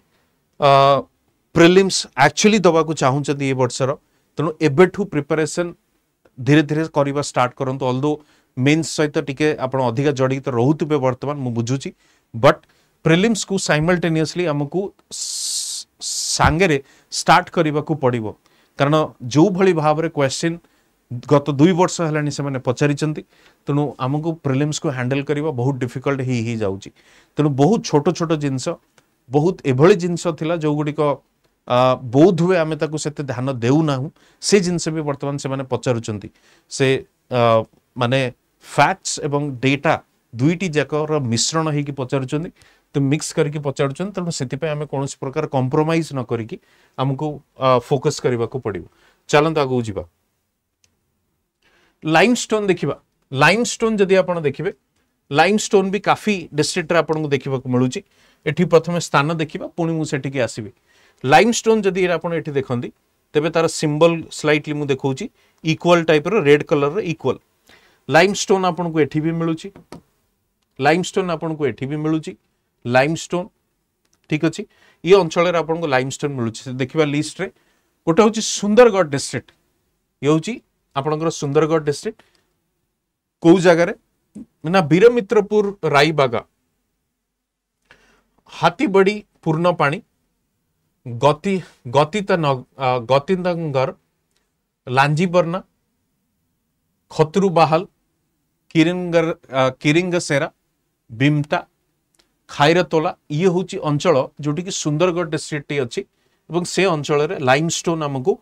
प्रिलिम्स एक्चुअली देवाक चाहूँगी ये बर्षर तेणु एबू प्रिपेरेसन धीरे धीरे करवा स्टार्ट करूँ अलदो मेन्स सहित टी आप अधिक जड़ित तो रोथे बर्तमान मुझे बुझुच्ची बट प्रिलिम्स को सैमल्टेनियसली आमको सांगे स्टार्ट करने को पड़ो कारण जो भाव क्वेश्चन गत दुई वर्ष है पचारि तेणु आमको प्रिलिम्स को हैंडल करवा बहुत डिफिकल्ट ही ही जा बहुत छोट छोट जिन बहुत एभली जिनस जो गुड़िक बोध हुए आम ध्यान देना से जिनस भी बर्तमान से पचारूँ से मान फैक्ट्स एवं डेटा दुईट जाकर मिश्रण हो पचारूँ तो मिक्स करके पचारूँ तेनाली कौन प्रकार कंप्रोमाइज न करी आमको फोकस करने को पड़ो चलत आगे जावा लाइम स्टोन देखा ଲାଇମ୍ ଷ୍ଟୋନ୍ ଯଦି ଆପଣ ଦେଖିବେ ଲାଇମ୍ ଷ୍ଟୋନ୍ ବି କାଫି ଡିଷ୍ଟ୍ରିକ୍ଟରେ ଆପଣଙ୍କୁ ଦେଖିବାକୁ ମିଳୁଛି ଏଠି ପ୍ରଥମେ ସ୍ଥାନ ଦେଖିବା ପୁଣି ମୁଁ ସେଠିକି ଆସିବି ଲାଇମ୍ ଷ୍ଟୋନ୍ ଯଦି ଆପଣ ଏଠି ଦେଖନ୍ତି ତେବେ ତାର ସିମ୍ବଲ ସ୍ଲାଇଟଲି ମୁଁ ଦେଖାଉଛି ଇକ୍ୱାଲ୍ ଟାଇପ୍ର ରେଡ୍ କଲର୍ର ଇକ୍ୱାଲ୍ ଲାଇମ୍ ଷ୍ଟୋନ୍ ଆପଣଙ୍କୁ ଏଠି ବି ମିଳୁଛି ଲାଇମ୍ ଷ୍ଟୋନ୍ ଆପଣଙ୍କୁ ଏଠି ବି ମିଳୁଛି ଲାଇମ୍ ଷ୍ଟୋନ୍ ଠିକ୍ ଅଛି ଇଏ ଅଞ୍ଚଳରେ ଆପଣଙ୍କୁ ଲାଇମ୍ ଷ୍ଟୋନ୍ ମିଳୁଛି ଦେଖିବା ଲିଷ୍ଟରେ ଗୋଟେ ହେଉଛି ସୁନ୍ଦରଗଡ଼ ଡିଷ୍ଟ୍ରିକ୍ଟ ଇଏ ହେଉଛି ଆପଣଙ୍କର ସୁନ୍ଦରଗଡ଼ ଡିଷ୍ଟ୍ରିକ୍ଟ କୋଉ ଜାଗାରେ ନା ବୀରମିତ୍ରପୁର ରାଇବାଗା ହାତୀବଡ଼ି ପୂର୍ଣ୍ଣପାଣି ଗତି ଗତିତ ଗତିତଙ୍ଗର ଲାଞ୍ଜିବର୍ଣ୍ଣା ଖତରୁବାହାଲ କିରିଙ୍ଗର କିରିଙ୍ଗସେରା ବିମ୍ଟା ଖାଇରତୋଲା ଇଏ ହେଉଛି ଅଞ୍ଚଳ ଯେଉଁଠିକି ସୁନ୍ଦରଗଡ଼ ଡିଷ୍ଟ୍ରିକ୍ଟଟି ଅଛି ଏବଂ ସେ ଅଞ୍ଚଳରେ ଲାଇମ୍ ଷ୍ଟୋନ୍ ଆମକୁ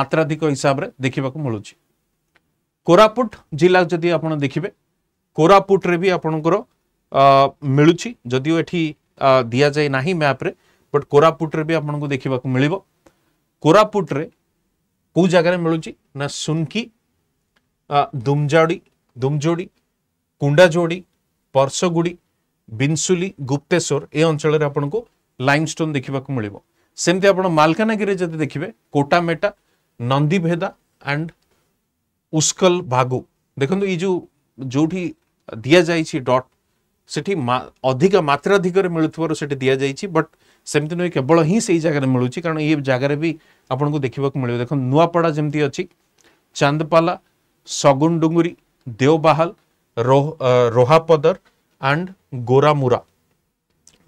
ମାତ୍ରାଧିକ ହିସାବରେ ଦେଖିବାକୁ ମିଳୁଛି କୋରାପୁଟ ଜିଲ୍ଲା ଯଦି ଆପଣ ଦେଖିବେ କୋରାପୁଟରେ ବି ଆପଣଙ୍କର ମିଳୁଛି ଯଦିଓ ଏଠି ଦିଆଯାଇ ନାହିଁ ମ୍ୟାପ୍ରେ ବଟ୍ କୋରାପୁଟରେ ବି ଆପଣଙ୍କୁ ଦେଖିବାକୁ ମିଳିବ କୋରାପୁଟରେ କେଉଁ ଜାଗାରେ ମିଳୁଛି ନା ସୁନକି ଦୁମଜାଡ଼ି ଦୁମଜୋଡ଼ି କୁଣ୍ଡାଜୋଡ଼ି ପର୍ସଗୁଡ଼ି ବିନସୁଲି ଗୁପ୍ତେଶ୍ୱର ଏ ଅଞ୍ଚଳରେ ଆପଣଙ୍କୁ ଲାଇମଷ୍ଟୋନ୍ ଦେଖିବାକୁ ମିଳିବ ସେମିତି ଆପଣ ମାଲକାନଗିରିରେ ଯଦି ଦେଖିବେ କୋଟାମେଟା ନନ୍ଦିଭେଦା ଆଣ୍ଡ ଉସ୍କଲ ଭାଗୁ ଦେଖନ୍ତୁ ଏଇ ଯେଉଁ ଯେଉଁଠି ଦିଆଯାଇଛି ଡଟ୍ ସେଠି ଅଧିକା ମାତ୍ରାଧିକରେ ମିଳୁଥିବାରୁ ସେଠି ଦିଆଯାଇଛି ବଟ୍ ସେମିତି ନୁହେଁ କେବଳ ହିଁ ସେଇ ଜାଗାରେ ମିଳୁଛି କାରଣ ଏ ଜାଗାରେ ବି ଆପଣଙ୍କୁ ଦେଖିବାକୁ ମିଳିବ ଦେଖନ୍ତୁ ନୂଆପଡ଼ା ଯେମିତି ଅଛି ଚାନ୍ଦପାଲା ସଗୁନ ଡୁଙ୍ଗୁରି ଦେଓବାହାଲ ରୋହାପଦର ଆଣ୍ଡ ଗୋରାମୁରା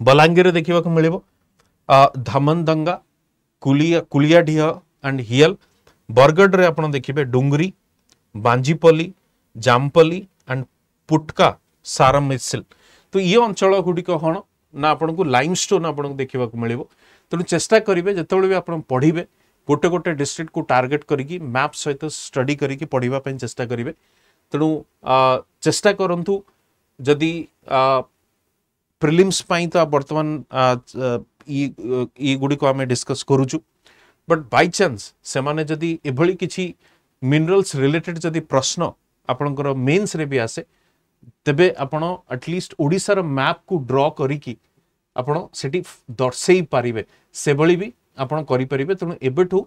ବଲାଙ୍ଗୀରରେ ଦେଖିବାକୁ ମିଳିବ ଧାମନଦଙ୍ଗା କୁଲିଆ କୁଲିଆଢିହ ଆଣ୍ଡ ହିଅଲ ବରଗଡ଼ରେ ଆପଣ ଦେଖିବେ ଡୁଙ୍ଗୁରି बांजीपल्ली जामपल्ली एंड पुटका सारमिसिल तो ये अंचल गुड़िक कौन ना आपको लाइम स्टोन आपको देखा मिले तेणु चेस्टा करेंगे जिते भी आप पढ़े गोटे गोटे डिस्ट्रिक्ट को टारगेट कर मैप सहित स्टडी करके पढ़ापी चेस्टा करेंगे तेणु चेष्टा करूँ जदि प्रिलिम्स तो बर्तमान ये गुड़िक आम डिस्कस करुचु बट बाय चांस से किसी ମିନେରାଲ୍ସ ରିଲେଟେଡ୍ ଯଦି ପ୍ରଶ୍ନ ଆପଣଙ୍କର ମେନ୍ସରେ ବି ଆସେ ତେବେ ଆପଣ ଆଟଲିଷ୍ଟ ଓଡ଼ିଶାର ମ୍ୟାପ୍କୁ ଡ୍ର କରିକି ଆପଣ ସେଠି ଦର୍ଶାଇ ପାରିବେ ସେଭଳି ବି ଆପଣ କରିପାରିବେ ତେଣୁ ଏବେଠୁ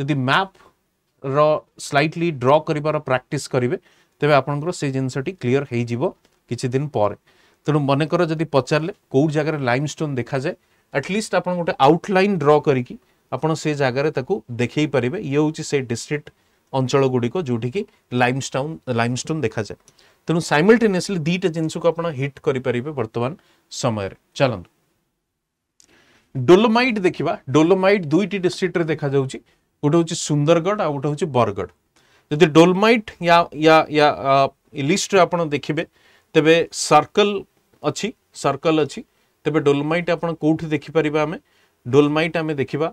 ଯଦି ମ୍ୟାପ୍ର ସ୍ଲାଇଟଲି ଡ୍ର କରିବାର ପ୍ରାକ୍ଟିସ୍ କରିବେ ତେବେ ଆପଣଙ୍କର ସେ ଜିନିଷଟି କ୍ଲିଅର ହେଇଯିବ କିଛି ଦିନ ପରେ ତେଣୁ ମନେକର ଯଦି ପଚାରିଲେ କେଉଁ ଜାଗାରେ ଲାଇମ୍ ଷ୍ଟୋନ୍ ଦେଖାଯାଏ ଆଟଲିଷ୍ଟ ଆପଣ ଗୋଟେ ଆଉଟଲାଇନ୍ ଡ୍ର କରିକି ଆପଣ ସେ ଜାଗାରେ ତାକୁ ଦେଖାଇ ପାରିବେ ଇଏ ହେଉଛି ସେ ଡିଷ୍ଟ୍ରିକ୍ଟ ଅଞ୍ଚଳ ଗୁଡ଼ିକ ଯେଉଁଠିକି ଲାଇମଷ୍ଟାଉନ୍ ଲାଇମଷ୍ଟୋନ୍ ଦେଖାଯାଏ ତେଣୁ ସାଇମଲ୍ଟେନିୟସଲି ଦୁଇଟା ଜିନିଷକୁ ଆପଣ ହିଟ୍ କରିପାରିବେ ବର୍ତ୍ତମାନ ସମୟରେ ଚାଲନ୍ତୁ ଡୋଲୋମାଇଟ୍ ଦେଖିବା ଡୋଲୋମାଇଟ୍ ଦୁଇଟି ଡିଷ୍ଟ୍ରିକ୍ଟରେ ଦେଖାଯାଉଛି ଗୋଟେ ହେଉଛି ସୁନ୍ଦରଗଡ଼ ଆଉ ଗୋଟେ ହେଉଛି ବରଗଡ଼ ଯଦି ଡୋଲମାଇଟ୍ ୟା ୟା ୟା ଲିଷ୍ଟରେ ଆପଣ ଦେଖିବେ ତେବେ ସର୍କଲ ଅଛି ସର୍କଲ ଅଛି ତେବେ ଡୋଲମାଇଟ୍ ଆପଣ କେଉଁଠି ଦେଖିପାରିବା ଆମେ ଡୋଲମାଇଟ୍ ଆମେ ଦେଖିବା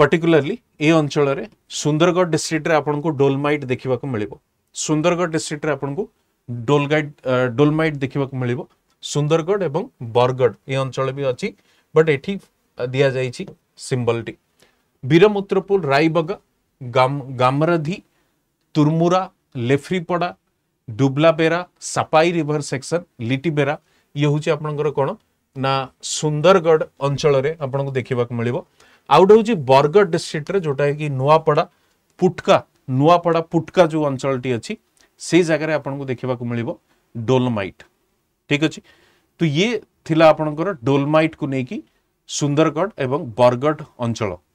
पर्टिकुलाली ए ଅଞ୍ଚଳରେ ସୁନ୍ଦରଗଡ଼ ଡିଷ୍ଟ୍ରିକ୍ଟରେ ଆପଣଙ୍କୁ ଡୋଲମାଇଟ୍ ଦେଖିବାକୁ ମିଳିବ ସୁନ୍ଦରଗଡ଼ ଡିଷ୍ଟ୍ରିକ୍ଟରେ ଆପଣଙ୍କୁ ଡୋଲଗାଇଟ୍ ଡୋଲମାଇଟ୍ ଦେଖିବାକୁ ମିଳିବ ସୁନ୍ଦରଗଡ଼ ଏବଂ ବରଗଡ଼ ଏ ଅଞ୍ଚଳ ବି ଅଛି ବଟ୍ ଏଠି ଦିଆଯାଇଛି ସିମ୍ବଲଟି ବୀରମୂତ୍ରପୁର ରାଇବଗା ଗାମରାଧି ତୁର୍ମୁରା ଲେଫ୍ରିପଡ଼ା ଡୁବ୍ଲାବେରା ସାପାଇ ରିଭର ସେକ୍ସନ ଲିଟିବେରା ଇଏ ହେଉଛି ଆପଣଙ୍କର କ'ଣ ନା ସୁନ୍ଦରଗଡ଼ ଅଞ୍ଚଳରେ ଆପଣଙ୍କୁ ଦେଖିବାକୁ ମିଳିବ आउ गोटे हूँ बरगढ़ डिस्ट्रिक्ट जोटा कि नुआपड़ा पुटका नुआपड़ा पुटका जो अंचल अच्छी से जगह आपको देखा मिले डोलमाइट ठीक अच्छे तो ये थी आपंकर डोलमाइट को लेकिन सुंदरगढ़ एवं बरगढ़ अंचल